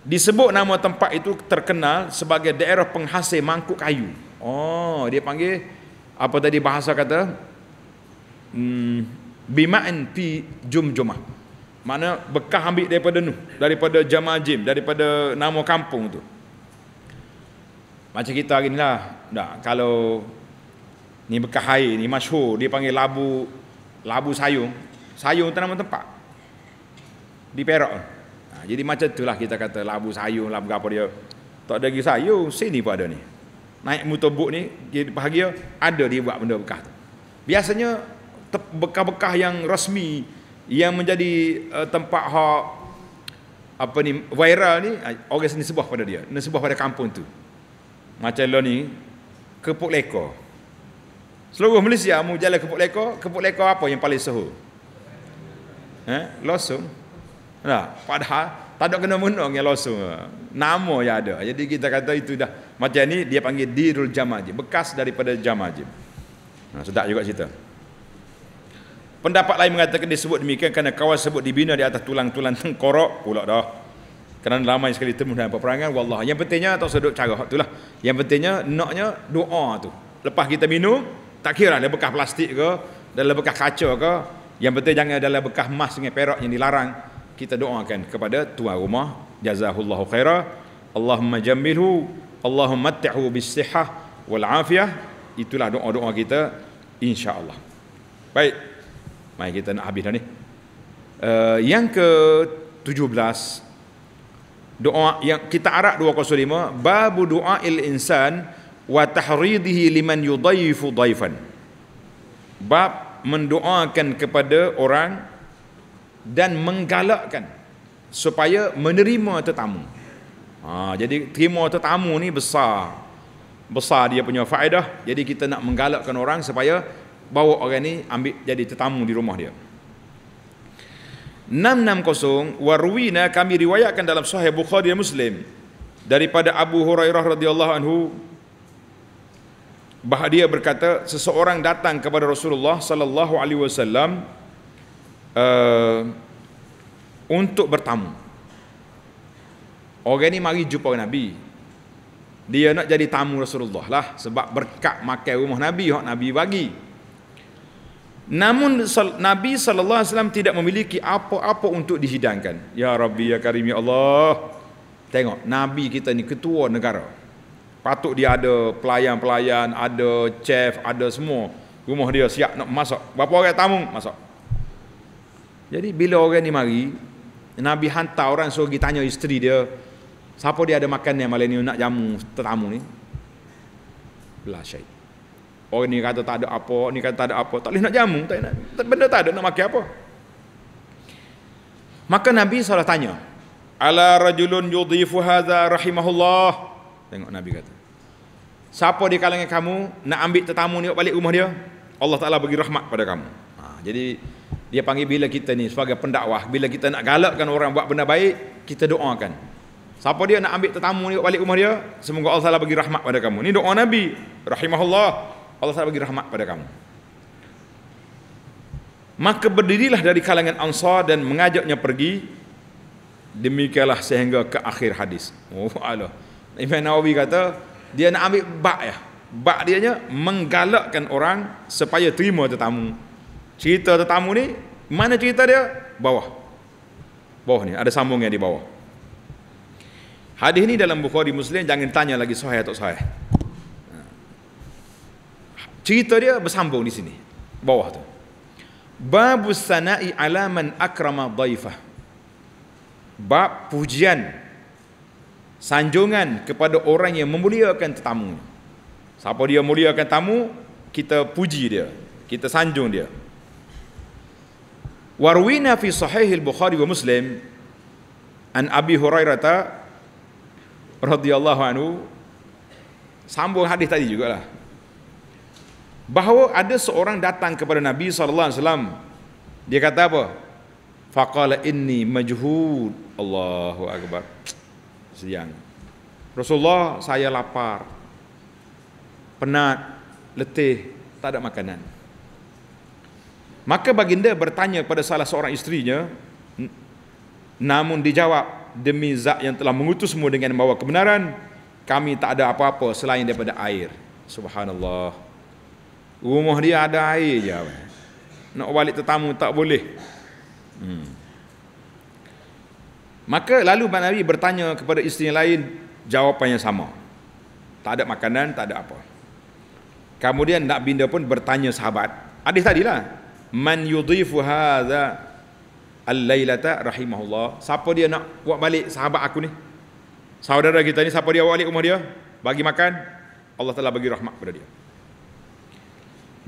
Disebut nama tempat itu terkenal sebagai daerah penghasil mangkuk kayu. Oh, dia panggil apa tadi bahasa kata? Hmm, bima'in fi jumjumah. Mana bekas ambil daripada nu, daripada jamajim, daripada nama kampung tu. Macam kita hari ni lah dah, Kalau Ni bekah air ni masyur Dia panggil labu Labu sayung Sayung tu nama tempat Di perak ha, Jadi macam tu lah kita kata Labu sayung Labu apa dia Tak ada lagi sayung Sini pun ada ni Naik mutobuk ni Bahagia Ada dia buat benda bekah tu Biasanya te- Bekah-bekah yang resmi Yang menjadi uh, tempat hak apa ni viral ni ha, orang sini sebuah pada dia nasebuah pada kampung tu macam lo ni Kepuk leko Seluruh Malaysia mu jalan kepuk leko Kepuk leko apa yang paling suhu Eh, ha? losung nah, ha, Padahal tak ada kena menung yang losung Nama yang ada Jadi kita kata itu dah Macam ni dia panggil Dirul Jamajib Bekas daripada Jamajib nah, ha, Sedap juga cerita Pendapat lain mengatakan disebut demikian kerana kawasan tersebut dibina di atas tulang-tulang tengkorok pula dah kerana lama sekali temu dalam peperangan wallah yang pentingnya tak usah duduk cara itulah yang pentingnya naknya doa tu lepas kita minum tak kira lah ada bekas plastik ke ada bekas kaca ke yang penting jangan ada bekas emas dengan perak yang dilarang kita doakan kepada tuan rumah jazahullahu khaira Allahumma jambilhu Allahumma atti'hu bisihah wal afiyah itulah doa-doa kita insya Allah. baik mari kita nak habis dah ni uh, yang ke 17 doa yang kita arak 205 babu doa il insan wa tahridihi liman yudayifu dayfan bab mendoakan kepada orang dan menggalakkan supaya menerima tetamu ha, jadi terima tetamu ni besar besar dia punya faedah jadi kita nak menggalakkan orang supaya bawa orang ni ambil jadi tetamu di rumah dia 660 warwina kami riwayatkan dalam sahih Bukhari dan Muslim daripada Abu Hurairah radhiyallahu anhu bahadia berkata seseorang datang kepada Rasulullah sallallahu alaihi wasallam eh, untuk bertamu orang ni mari jumpa Nabi dia nak jadi tamu Rasulullah lah sebab berkat makan rumah Nabi hak Nabi bagi Namun Nabi SAW tidak memiliki apa-apa untuk dihidangkan. Ya Rabbi, Ya Karim, Ya Allah. Tengok, Nabi kita ni ketua negara. Patut dia ada pelayan-pelayan, ada chef, ada semua. Rumah dia siap nak masak. Berapa orang tamu? Masak. Jadi bila orang ni mari, Nabi hantar orang suruh pergi tanya isteri dia, siapa dia ada makan ni malam ni nak jamu tetamu ni? Belah syait. Oh ni kata tak ada apa, ni kata tak ada apa. Tak boleh nak jamu, tak nak. Benda tak ada nak makan apa. Maka Nabi salah tanya. Ala rajulun yudhifu hadza rahimahullah. Tengok Nabi kata. Siapa di kalangan kamu nak ambil tetamu ni balik rumah dia? Allah Taala bagi rahmat pada kamu. Ha, jadi dia panggil bila kita ni sebagai pendakwah, bila kita nak galakkan orang buat benda baik, kita doakan. Siapa dia nak ambil tetamu ni balik rumah dia? Semoga Allah Taala bagi rahmat pada kamu. Ini doa Nabi rahimahullah. Allah Ta'ala bagi rahmat pada kamu maka berdirilah dari kalangan ansar dan mengajaknya pergi demikianlah sehingga ke akhir hadis oh Allah Imam Nawawi kata dia nak ambil bak ya bak dia nya menggalakkan orang supaya terima tetamu cerita tetamu ni mana cerita dia bawah bawah ni ada sambung di bawah hadis ni dalam Bukhari Muslim jangan tanya lagi sahih atau sahih Cerita dia bersambung di sini. Bawah tu. Babu sana'i ala man akrama daifah. Bab pujian. Sanjungan kepada orang yang memuliakan tetamu. Siapa dia memuliakan tamu, kita puji dia. Kita sanjung dia. Warwina fi sahih al-Bukhari wa Muslim an Abi Hurairah radhiyallahu anhu sambung hadis tadi jugalah bahawa ada seorang datang kepada Nabi sallallahu alaihi wasallam. Dia kata apa? Faqala inni majhud. Allahu akbar. Siang. Rasulullah saya lapar. Penat, letih, tak ada makanan. Maka baginda bertanya kepada salah seorang istrinya namun dijawab demi zat yang telah mengutusmu dengan membawa kebenaran kami tak ada apa-apa selain daripada air. Subhanallah. Rumah dia ada air je apa. Nak balik tetamu tak boleh. Hmm. Maka lalu Nabi bertanya kepada isteri lain jawapannya sama. Tak ada makanan, tak ada apa. Kemudian Nak Binda pun bertanya sahabat. Hadis tadilah. Man yudhifu hadha al-lailata rahimahullah. Siapa dia nak buat balik sahabat aku ni? Saudara kita ni siapa dia buat balik rumah dia? Bagi makan. Allah telah bagi rahmat kepada dia.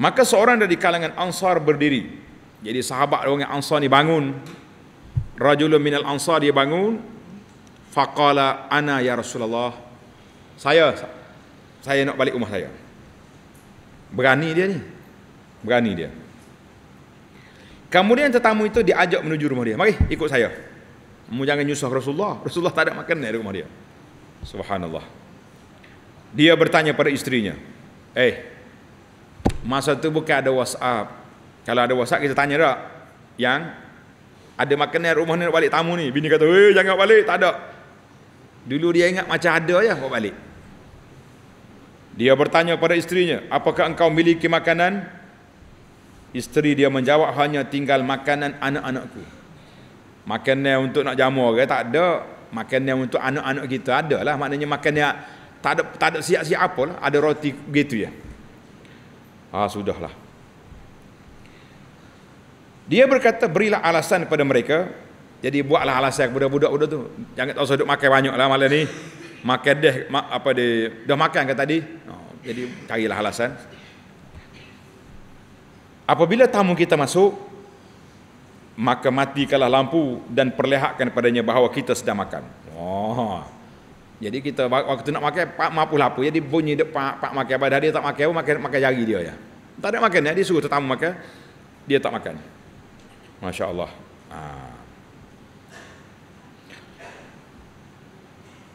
Maka seorang dari kalangan Ansar berdiri. Jadi sahabat orang Ansar ni bangun. Rajulun minal Ansar dia bangun. Faqala ana ya Rasulullah. Saya saya nak balik rumah saya. Berani dia ni. Berani dia. Kemudian tetamu itu diajak menuju rumah dia. Mari ikut saya. Mu jangan nyusah Rasulullah. Rasulullah tak ada makan di rumah dia. Subhanallah. Dia bertanya pada istrinya. Eh, hey, Masa tu bukan ada WhatsApp. Kalau ada WhatsApp kita tanya tak? Yang ada makanan rumah ni nak balik tamu ni. Bini kata, "Eh, jangan balik, tak ada." Dulu dia ingat macam ada ya, bawa balik. Dia bertanya pada isterinya, "Apakah engkau miliki makanan?" Isteri dia menjawab, "Hanya tinggal makanan anak-anakku." Makanan untuk nak jamu orang tak ada. Makanan untuk anak-anak kita ada lah. Maknanya makanan tak ada tak ada siap-siap apalah, ada roti gitu ya. Ha, sudahlah. Dia berkata, berilah alasan kepada mereka. Jadi buatlah alasan kepada budak-budak tu. Jangan tak usah duduk makan banyak lah malam ni. Makan dah, apa dia, dah makan ke tadi? Oh, jadi carilah alasan. Apabila tamu kita masuk, maka matikanlah lampu dan perlihatkan padanya bahawa kita sedang makan. Oh. Jadi kita waktu nak makan pak mampu lapu. Jadi bunyi dia pak pak makan apa dia tak makan pun makan makan jari dia ya. Tak ada makan dia suruh tetamu makan. Dia tak makan. Masya-Allah. Ha.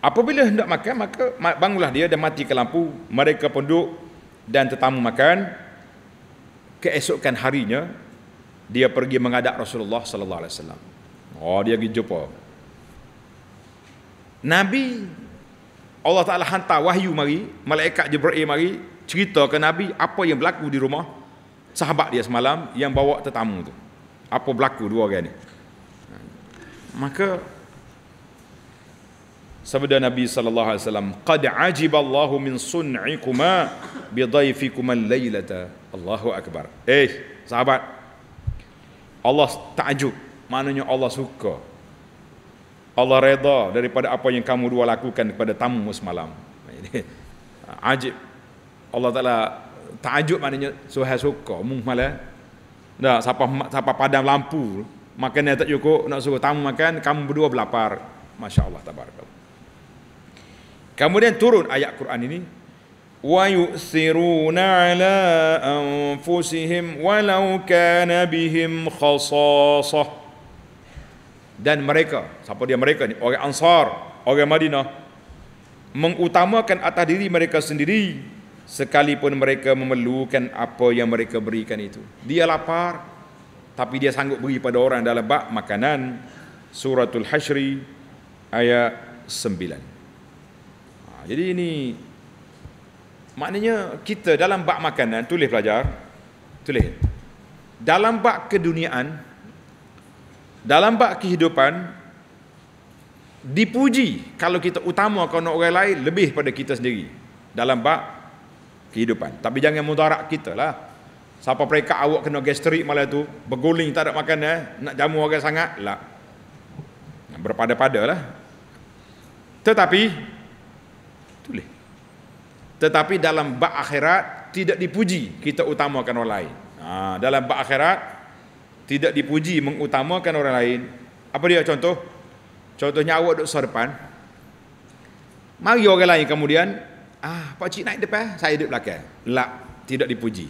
Apabila hendak makan maka bangunlah dia dan matikan lampu. Mereka pun duduk dan tetamu makan. Keesokan harinya dia pergi mengadap Rasulullah sallallahu alaihi wasallam. Oh dia pergi jumpa. Nabi Allah Ta'ala hantar wahyu mari, malaikat Jibril mari, cerita ke Nabi apa yang berlaku di rumah sahabat dia semalam yang bawa tetamu tu. Apa berlaku dua orang ni. Maka sabda Nabi sallallahu alaihi wasallam, "Qad ajiballahu min sun'ikuma bi dhaifikuma al-lailata." Allahu akbar. Eh, sahabat. Allah takjub. Maknanya Allah suka Allah reda daripada apa yang kamu dua lakukan kepada tamu semalam. Ha, ajib. Allah Ta'ala tajuk maknanya suha suka. malah, eh? Tak, siapa, siapa padam lampu. Makan tak cukup, nak suruh tamu makan, kamu berdua berlapar. Masya Allah, tabarakat. Kemudian turun ayat Quran ini. Wa yu'siruna ala anfusihim walau kana bihim khasasah dan mereka siapa dia mereka ni orang ansar orang madinah mengutamakan atas diri mereka sendiri sekalipun mereka memerlukan apa yang mereka berikan itu dia lapar tapi dia sanggup beri pada orang dalam bak makanan suratul hasyri ayat 9 ha, jadi ini maknanya kita dalam bak makanan tulis pelajar tulis dalam bak keduniaan dalam bab kehidupan dipuji kalau kita utama kepada orang lain lebih pada kita sendiri dalam bab kehidupan tapi jangan mudarat kita lah siapa mereka awak kena gastrik malam tu berguling tak ada makan eh? nak jamu orang sangat lah berpada-pada lah tetapi tulis tetapi dalam bab akhirat tidak dipuji kita utamakan orang lain ha, dalam bab akhirat tidak dipuji mengutamakan orang lain apa dia contoh contohnya awak duduk sorpan mari orang lain kemudian ah pak cik naik depan saya duduk belakang lah tidak dipuji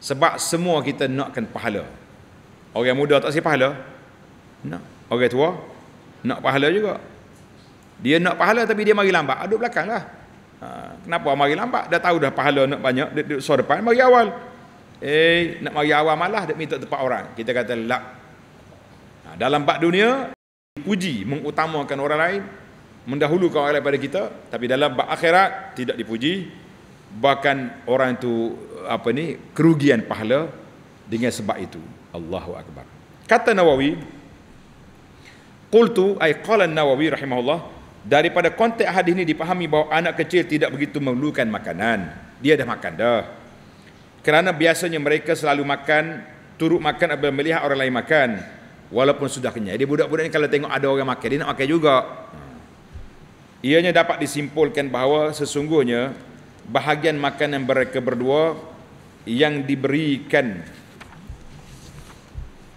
sebab semua kita nakkan pahala orang muda tak si pahala nak orang tua nak pahala juga dia nak pahala tapi dia mari lambat ah, duduk belakanglah. Ah, kenapa mari lambat dah tahu dah pahala nak banyak duduk, duduk sorpan mari awal Eh, nak mari awal malah dia minta tempat orang. Kita kata lak. Nah, ha, dalam bab dunia dipuji mengutamakan orang lain, mendahulukan orang lain pada kita, tapi dalam bab akhirat tidak dipuji bahkan orang itu apa ni kerugian pahala dengan sebab itu. Allahu akbar. Kata Nawawi Qultu ay qala Nawawi rahimahullah daripada konteks hadis ini dipahami bahawa anak kecil tidak begitu memerlukan makanan. Dia dah makan dah kerana biasanya mereka selalu makan turut makan apabila melihat orang lain makan walaupun sudah kenyang jadi budak-budak ini kalau tengok ada orang makan dia nak makan juga ianya dapat disimpulkan bahawa sesungguhnya bahagian makan yang mereka berdua yang diberikan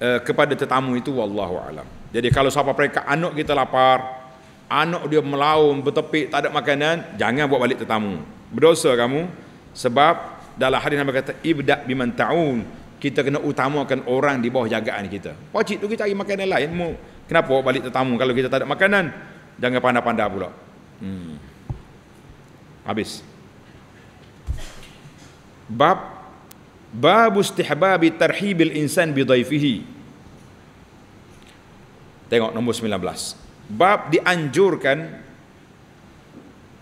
uh, kepada tetamu itu wallahu alam jadi kalau siapa mereka anak kita lapar anak dia melaum bertepik tak ada makanan jangan buat balik tetamu berdosa kamu sebab dalam hadis Nabi kata ibda biman taun kita kena utamakan orang di bawah jagaan kita. Pakcik tu kita cari makanan lain. Mu, kenapa balik tetamu kalau kita tak ada makanan? Jangan pandai-pandai pula. Hmm. Habis. Bab bab istihbab tarhib insan bi dhaifihi. Tengok nombor 19. Bab dianjurkan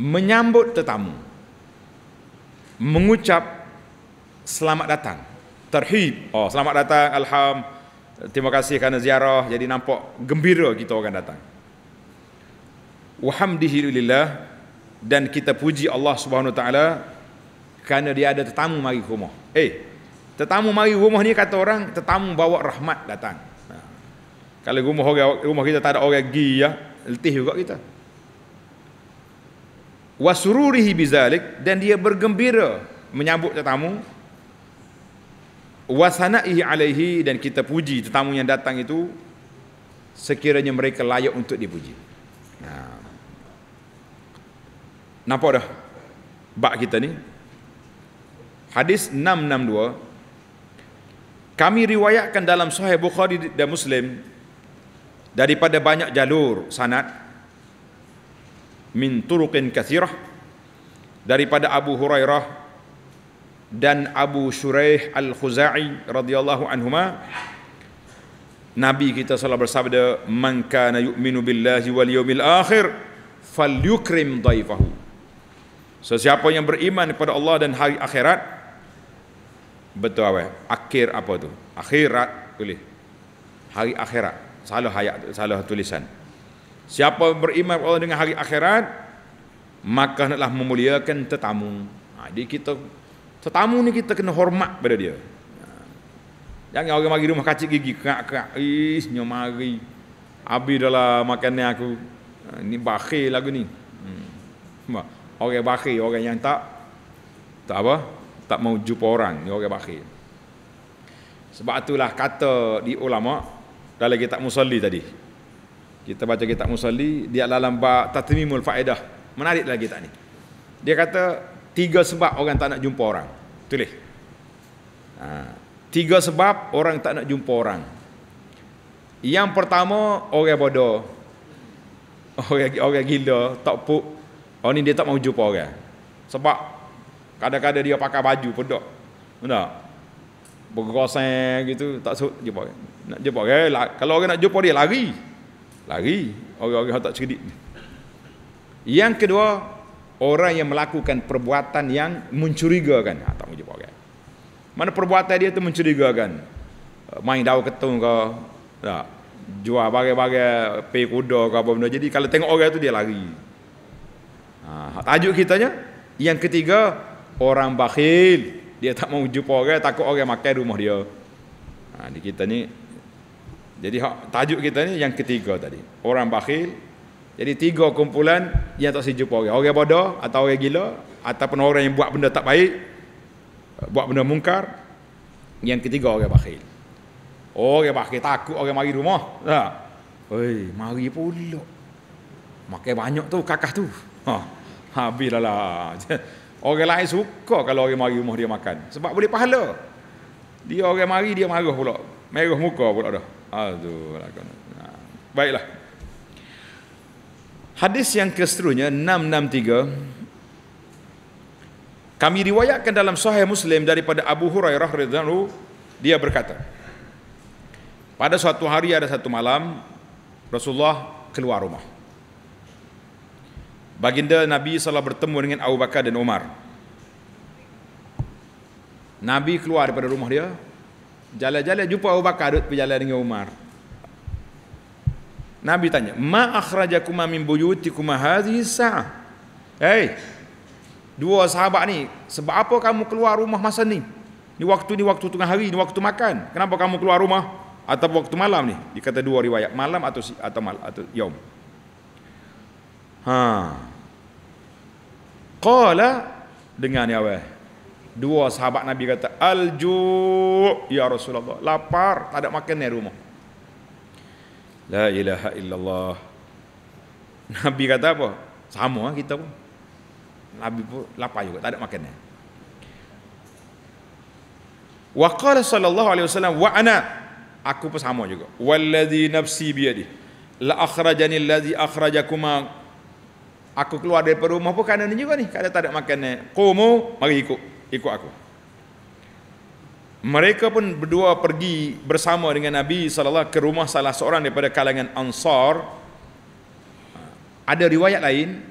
menyambut tetamu. Mengucap selamat datang. Terhib. Oh, selamat datang. Alham. Terima kasih kerana ziarah. Jadi nampak gembira kita akan datang. Alhamdulillah dan kita puji Allah Subhanahu taala kerana dia ada tetamu mari ke rumah. Eh, tetamu mari rumah ni kata orang tetamu bawa rahmat datang. Ha. Kalau rumah orang rumah kita tak ada orang pergi ya, letih juga kita. Wasururihi bizalik dan dia bergembira menyambut tetamu wasana'ihi alaihi dan kita puji tetamu yang datang itu sekiranya mereka layak untuk dipuji. Nah. Nampak dah bab kita ni? Hadis 662 kami riwayatkan dalam Sahih Bukhari dan Muslim daripada banyak jalur sanad min turuqin kathirah daripada Abu Hurairah dan Abu Shureyh Al-Khuzai radhiyallahu anhuma Nabi kita salah bersabda man kana yu'minu billahi wal yawmil akhir falyukrim daifahu sesiapa yang beriman kepada Allah dan hari akhirat betul awe akhir apa tu akhirat boleh hari akhirat salah hayat salah tulisan siapa beriman kepada Allah dengan hari akhirat maka hendaklah memuliakan tetamu ha, jadi kita Tetamu ni kita kena hormat pada dia. Jangan orang mari rumah kacik gigi kerak-kerak. Ih, senyum mari. Habis dalam makanan aku. Ini ha, bakhir lagu ni. Hmm. Orang bakhir, orang yang tak tak apa? Tak mau jumpa orang, ni orang bakhir. Sebab itulah kata di ulama dalam kitab musalli tadi. Kita baca kitab musalli, dia dalam bab tatmimul faedah. Menarik lagi tak ni? Dia kata tiga sebab orang tak nak jumpa orang. Tulis. Ha. Tiga sebab orang tak nak jumpa orang. Yang pertama, orang bodoh. Orang, orang gila, tak puk. Orang oh, ni dia tak mau jumpa orang. Sebab kadang-kadang dia pakai baju pun tak. Tak? Bergosan gitu, tak suruh jumpa orang. Nak jumpa orang, eh, kalau orang nak jumpa dia, lari. Lari. Orang-orang tak cerdik. Yang kedua, orang yang melakukan perbuatan yang mencurigakan ha, tak jumpa orang mana perbuatan dia itu mencurigakan eh, main daun ketung ke tak jual bagai-bagai pay kuda ke apa benda jadi kalau tengok orang itu dia lari ha, tajuk kitanya yang ketiga orang bakhil dia tak mau jumpa orang takut orang makan rumah dia ha, di kita ni jadi tajuk kita ni yang ketiga tadi orang bakhil jadi tiga kumpulan yang tak sejumpa orang. Orang bodoh atau orang gila ataupun orang yang buat benda tak baik, buat benda mungkar. Yang ketiga orang bakhil. Orang bakhil takut orang mari rumah. Ha. Oi, mari pula. Makan banyak tu kakak tu. Ha. Habislah Orang lain suka kalau orang mari rumah dia makan. Sebab boleh pahala. Dia orang mari dia marah pula. Merah muka pula dah. Aduh. Ha. Baiklah. Hadis yang keseterusnya 663 kami riwayatkan dalam sahih Muslim daripada Abu Hurairah radhiyallahu dia berkata Pada suatu hari ada satu malam Rasulullah keluar rumah Baginda Nabi salah bertemu dengan Abu Bakar dan Umar Nabi keluar daripada rumah dia Jalan-jalan jumpa Abu Bakar duduk berjalan dengan Umar Nabi tanya, "Ma akhrajakum min buyutikum hadhihi sa'ah?" Hei, dua sahabat ni, sebab apa kamu keluar rumah masa ni? Ni waktu ni waktu tengah hari, ni waktu makan. Kenapa kamu keluar rumah atau waktu malam ni? Dikata dua riwayat, malam atau si, atau mal atau yaum. Ha. Qala dengan ya weh. Dua sahabat Nabi kata, "Alju ya Rasulullah, lapar, tak ada makan ni rumah." La ilaha illallah Nabi kata apa? Sama lah kita pun Nabi pun lapar juga Tak ada makanan Wa qala sallallahu alaihi wasallam Wa ana Aku pun sama juga Walladhi nafsi biadi La akhrajani alladhi akhrajakuma Aku keluar dari rumah pun Kerana ni juga ni Kata tak ada makanan Qumu Mari ikut Ikut aku mereka pun berdua pergi bersama dengan Nabi SAW ke rumah salah seorang daripada kalangan Ansar. Ada riwayat lain,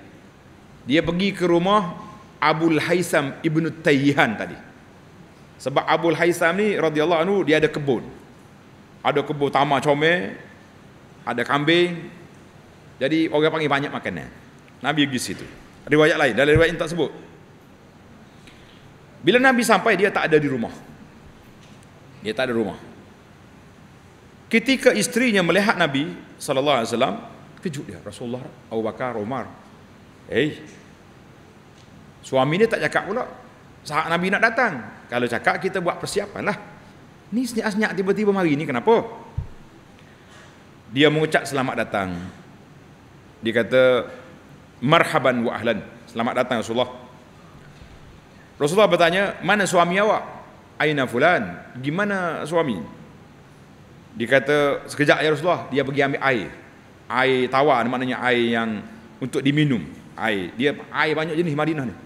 dia pergi ke rumah Abul Haisam ibnu Tayyihan tadi. Sebab Abul Haisam ni radhiyallahu anhu dia ada kebun. Ada kebun tamar comel, ada kambing. Jadi orang panggil banyak makanan. Nabi pergi situ. Riwayat lain, dalam riwayat yang tak sebut. Bila Nabi sampai dia tak ada di rumah dia tak ada rumah. Ketika istrinya melihat Nabi sallallahu alaihi wasallam, kejut dia, Rasulullah Abu Bakar Umar. Eh. Suami ni tak cakap pula. Saat Nabi nak datang. Kalau cakap kita buat persiapan lah. Ni senyap-senyap tiba-tiba mari ni kenapa? Dia mengucap selamat datang. Dia kata marhaban wa ahlan. Selamat datang Rasulullah. Rasulullah bertanya, mana suami awak? Aina fulan, gimana suami? Dikata sekejap ya Rasulullah, dia pergi ambil air. Air tawar, maknanya air yang untuk diminum. Air, dia air banyak jenis Madinah ni.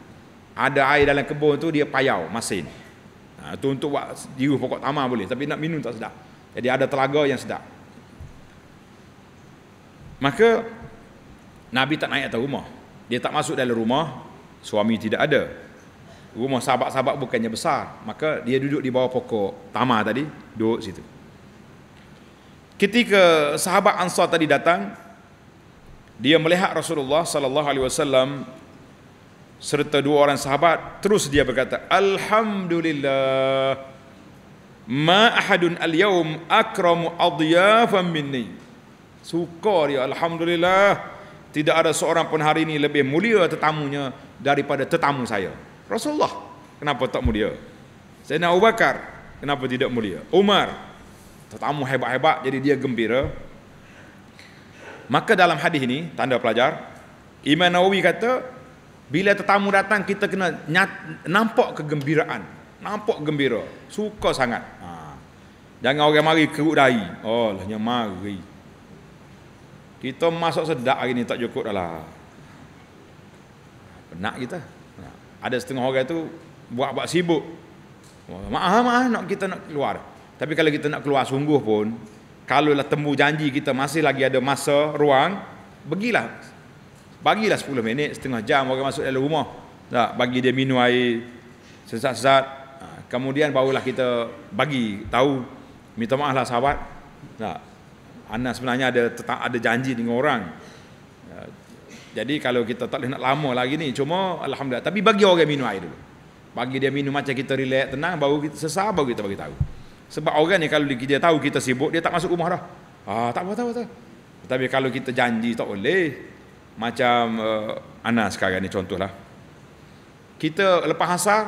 Ada air dalam kebun tu, dia payau, masin. Ha, tu untuk buat jiru pokok tamar boleh, tapi nak minum tak sedap. Jadi ada telaga yang sedap. Maka, Nabi tak naik atas rumah. Dia tak masuk dalam rumah, suami tidak ada rumah sahabat-sahabat bukannya besar maka dia duduk di bawah pokok tama tadi duduk situ ketika sahabat ansar tadi datang dia melihat Rasulullah sallallahu alaihi wasallam serta dua orang sahabat terus dia berkata alhamdulillah ma ahadun al-yawm akramu adyafan minni Sukar ya alhamdulillah tidak ada seorang pun hari ini lebih mulia tetamunya daripada tetamu saya Rasulullah kenapa tak mulia? Sayyidina Abu Bakar kenapa tidak mulia? Umar tetamu hebat-hebat jadi dia gembira. Maka dalam hadis ini tanda pelajar Imam Nawawi kata bila tetamu datang kita kena nyat, nampak kegembiraan, nampak gembira, suka sangat. Ha. Jangan orang mari keruk dahi. Oh, lahnya mari. Kita masuk sedak hari ni tak cukup dah lah. Penat kita ada setengah orang tu buat buat sibuk. Oh, maaf maaf nak kita nak keluar. Tapi kalau kita nak keluar sungguh pun, kalau kalaulah temu janji kita masih lagi ada masa, ruang, bagilah. Bagilah 10 minit, setengah jam orang masuk dalam rumah. Tak, bagi dia minum air sesat-sesat. Ha, kemudian barulah kita bagi tahu minta maaflah sahabat. Tak. Anas sebenarnya ada tetap ada janji dengan orang. Jadi kalau kita tak boleh nak lama lagi ni Cuma Alhamdulillah Tapi bagi orang minum air dulu Bagi dia minum macam kita relax tenang Baru kita sesah baru kita bagi tahu Sebab orang ni kalau dia tahu kita sibuk Dia tak masuk rumah dah ah, Tak apa-apa apa, apa. Tapi kalau kita janji tak boleh Macam uh, Ana sekarang ni contohlah Kita lepas hasar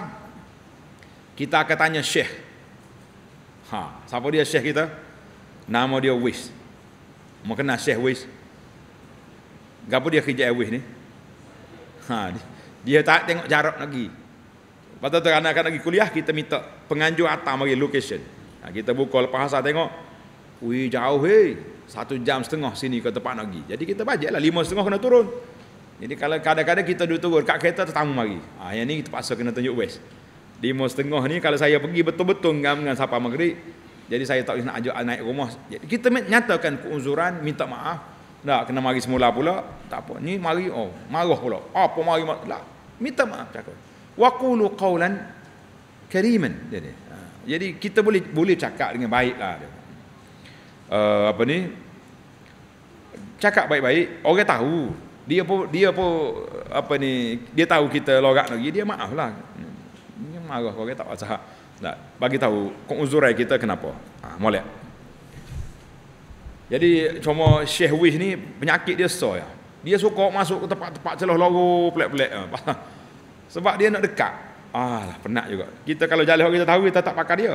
Kita akan tanya Syekh ha, Siapa dia Syekh kita? Nama dia Wis Mau kenal Syekh Wis? Gapo dia kerja Airways ni? Ha, dia tak tengok jarak lagi. Lepas tu anak-anak lagi kuliah, kita minta penganjur atas bagi location. Ha, kita buka lepas asal tengok. Ui, jauh hei. Satu jam setengah sini ke tempat nak pergi. Jadi kita bajet lah, lima setengah kena turun. Jadi kalau kadang-kadang kita duduk turun, kat kereta tetamu lagi. Ha, yang ni kita paksa kena tunjuk West. Lima setengah ni kalau saya pergi betul-betul dengan, dengan siapa maghrib. Jadi saya tak boleh nak ajak naik rumah. Jadi kita nyatakan keuzuran, minta maaf. Tak, kena mari semula pula. Tak apa. Ni mari, oh, marah pula. Apa mari, mar tak. Lah, minta maaf, cakap. Wa qulu qawlan kariman. Jadi, ha. jadi kita boleh boleh cakap dengan baiklah. Dia. Uh, apa ni? Cakap baik-baik, orang tahu. Dia pun, dia pun, apa ni, dia tahu kita lorak lagi, dia maaf lah. Ini marah, orang tak pasal. Tak, bagi tahu, kong uzurai kita kenapa. Ha, boleh. Jadi cuma Syekh Wih ni penyakit dia so ya. Dia suka masuk ke tempat-tempat celah loro pelik-pelik. Ah, Sebab dia nak dekat. Alah penat juga. Kita kalau jalan kita tahu kita tak pakai dia.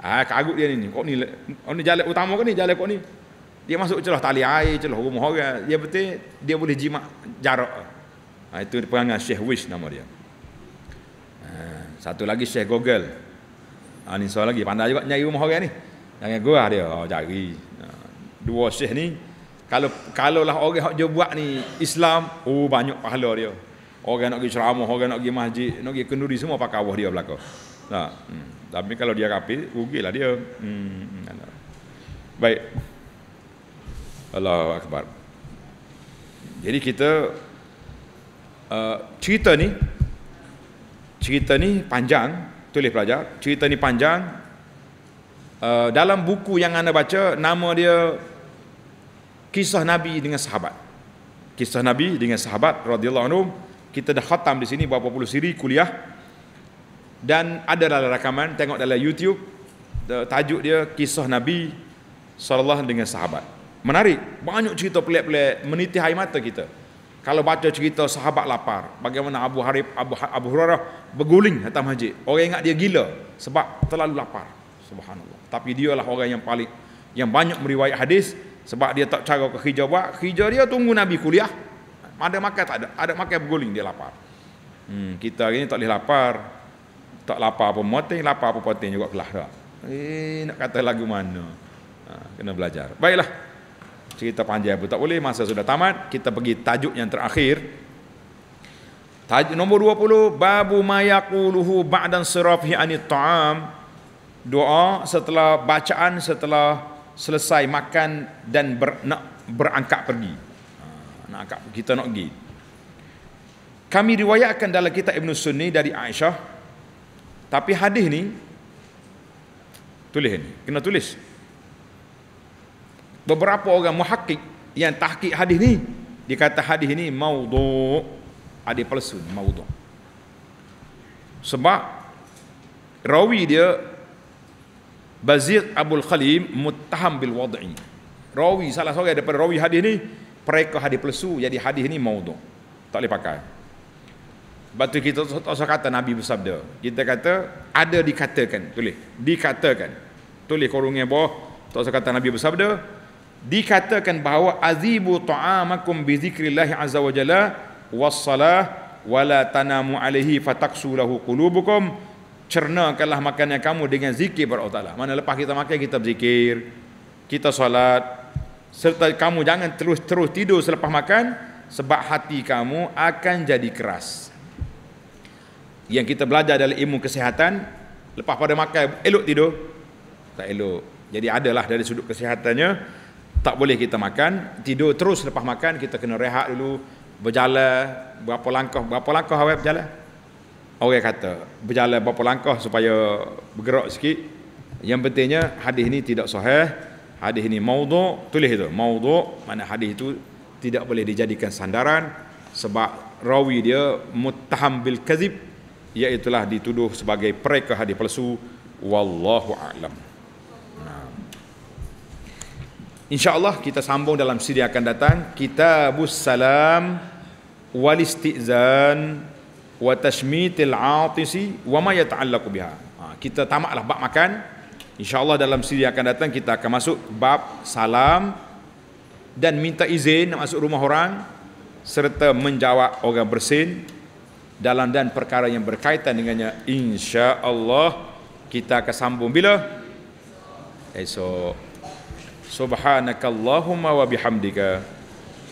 Ah kagut dia ni. Kok ni Oh ni jalan utama ke ni jalan kok ni? Dia masuk celah tali air, celah rumah orang. Dia betul dia boleh jimat jarak. Ah itu perangai Syekh Wish nama dia. Ah, satu lagi Syekh Gogel. Ah ni soal lagi pandai juga nyari rumah orang ni. Jangan gua dia, oh, jari dua syekh ni kalau kalau lah orang hak je buat ni Islam oh banyak pahala dia orang nak pergi ceramah orang nak pergi masjid nak pergi kenduri semua pakai awah dia belaka tak hmm. tapi kalau dia rapi rugilah dia hmm, hmm, hmm. baik Allahu akbar jadi kita uh, cerita ni cerita ni panjang tulis pelajar cerita ni panjang uh, dalam buku yang anda baca nama dia kisah Nabi dengan sahabat. Kisah Nabi dengan sahabat radhiyallahu anhu kita dah khatam di sini berapa puluh siri kuliah dan ada dalam rakaman tengok dalam YouTube tajuk dia kisah Nabi sallallahu dengan sahabat. Menarik, banyak cerita pelik-pelik menitih air mata kita. Kalau baca cerita sahabat lapar, bagaimana Abu Harib Abu, ha-, Abu Hurairah berguling atas masjid. Orang ingat dia gila sebab terlalu lapar. Subhanallah. Tapi dialah orang yang paling yang banyak meriwayat hadis sebab dia tak cara ke hijau buat, hijau dia tunggu Nabi kuliah. Ada makan tak ada, ada makan berguling dia lapar. Hmm, kita hari ni tak boleh lapar. Tak lapar apa muatin, lapar apa muatin juga kelah tak. Eh, nak kata lagu mana? Ha, kena belajar. Baiklah. Cerita panjang pun tak boleh, masa sudah tamat. Kita pergi tajuk yang terakhir. Tajuk nombor 20, babu mayaquluhu ba'dan sirafi anit ta'am. Doa setelah bacaan setelah selesai makan dan ber, nak berangkat pergi. Ha, nak angkat, kita nak pergi. Kami riwayatkan dalam kitab Ibn Sunni dari Aisyah. Tapi hadis ni, tulis ni, kena tulis. Beberapa orang muhakik yang tahkik hadis ni, dikata hadis ni maudu' ada palsu maudu' sebab rawi dia Bazir Abdul Khalim muttaham bil wad'i. Rawi salah seorang daripada rawi hadis ni mereka hadis palsu jadi hadis ni maudhu. Tak boleh pakai. Batu kita tak kata Nabi bersabda. Kita kata ada dikatakan, tulis, dikatakan. Tulis korungnya bawah, tak usah kata Nabi bersabda. Dikatakan bahawa azibu ta'amakum bi zikrillah azza wajalla jalla wassalah wala tanamu alaihi fataksulahu qulubukum cernakanlah makannya kamu dengan zikir kepada Allah Ta'ala. Mana lepas kita makan, kita berzikir, kita solat, serta kamu jangan terus-terus tidur selepas makan, sebab hati kamu akan jadi keras. Yang kita belajar dalam ilmu kesihatan, lepas pada makan, elok tidur, tak elok. Jadi adalah dari sudut kesihatannya, tak boleh kita makan, tidur terus selepas makan, kita kena rehat dulu, berjalan, berapa langkah, berapa langkah awak berjalan? orang kata berjalan berapa langkah supaya bergerak sikit yang pentingnya hadis ini tidak sahih hadis ini maudhu tulis itu maudhu mana hadis itu tidak boleh dijadikan sandaran sebab rawi dia mutaham bil kazib iaitu dituduh sebagai pereka hadis palsu wallahu alam InsyaAllah kita sambung dalam siri akan datang Kitabus Salam Walistizan wa tashmitil atisi wa ma yata'allaqu biha. Ha, kita tamatlah bab makan. Insya Allah dalam siri yang akan datang kita akan masuk bab salam dan minta izin nak masuk rumah orang serta menjawab orang bersin dalam dan perkara yang berkaitan dengannya Insya Allah kita akan sambung bila esok subhanakallahumma wa bihamdika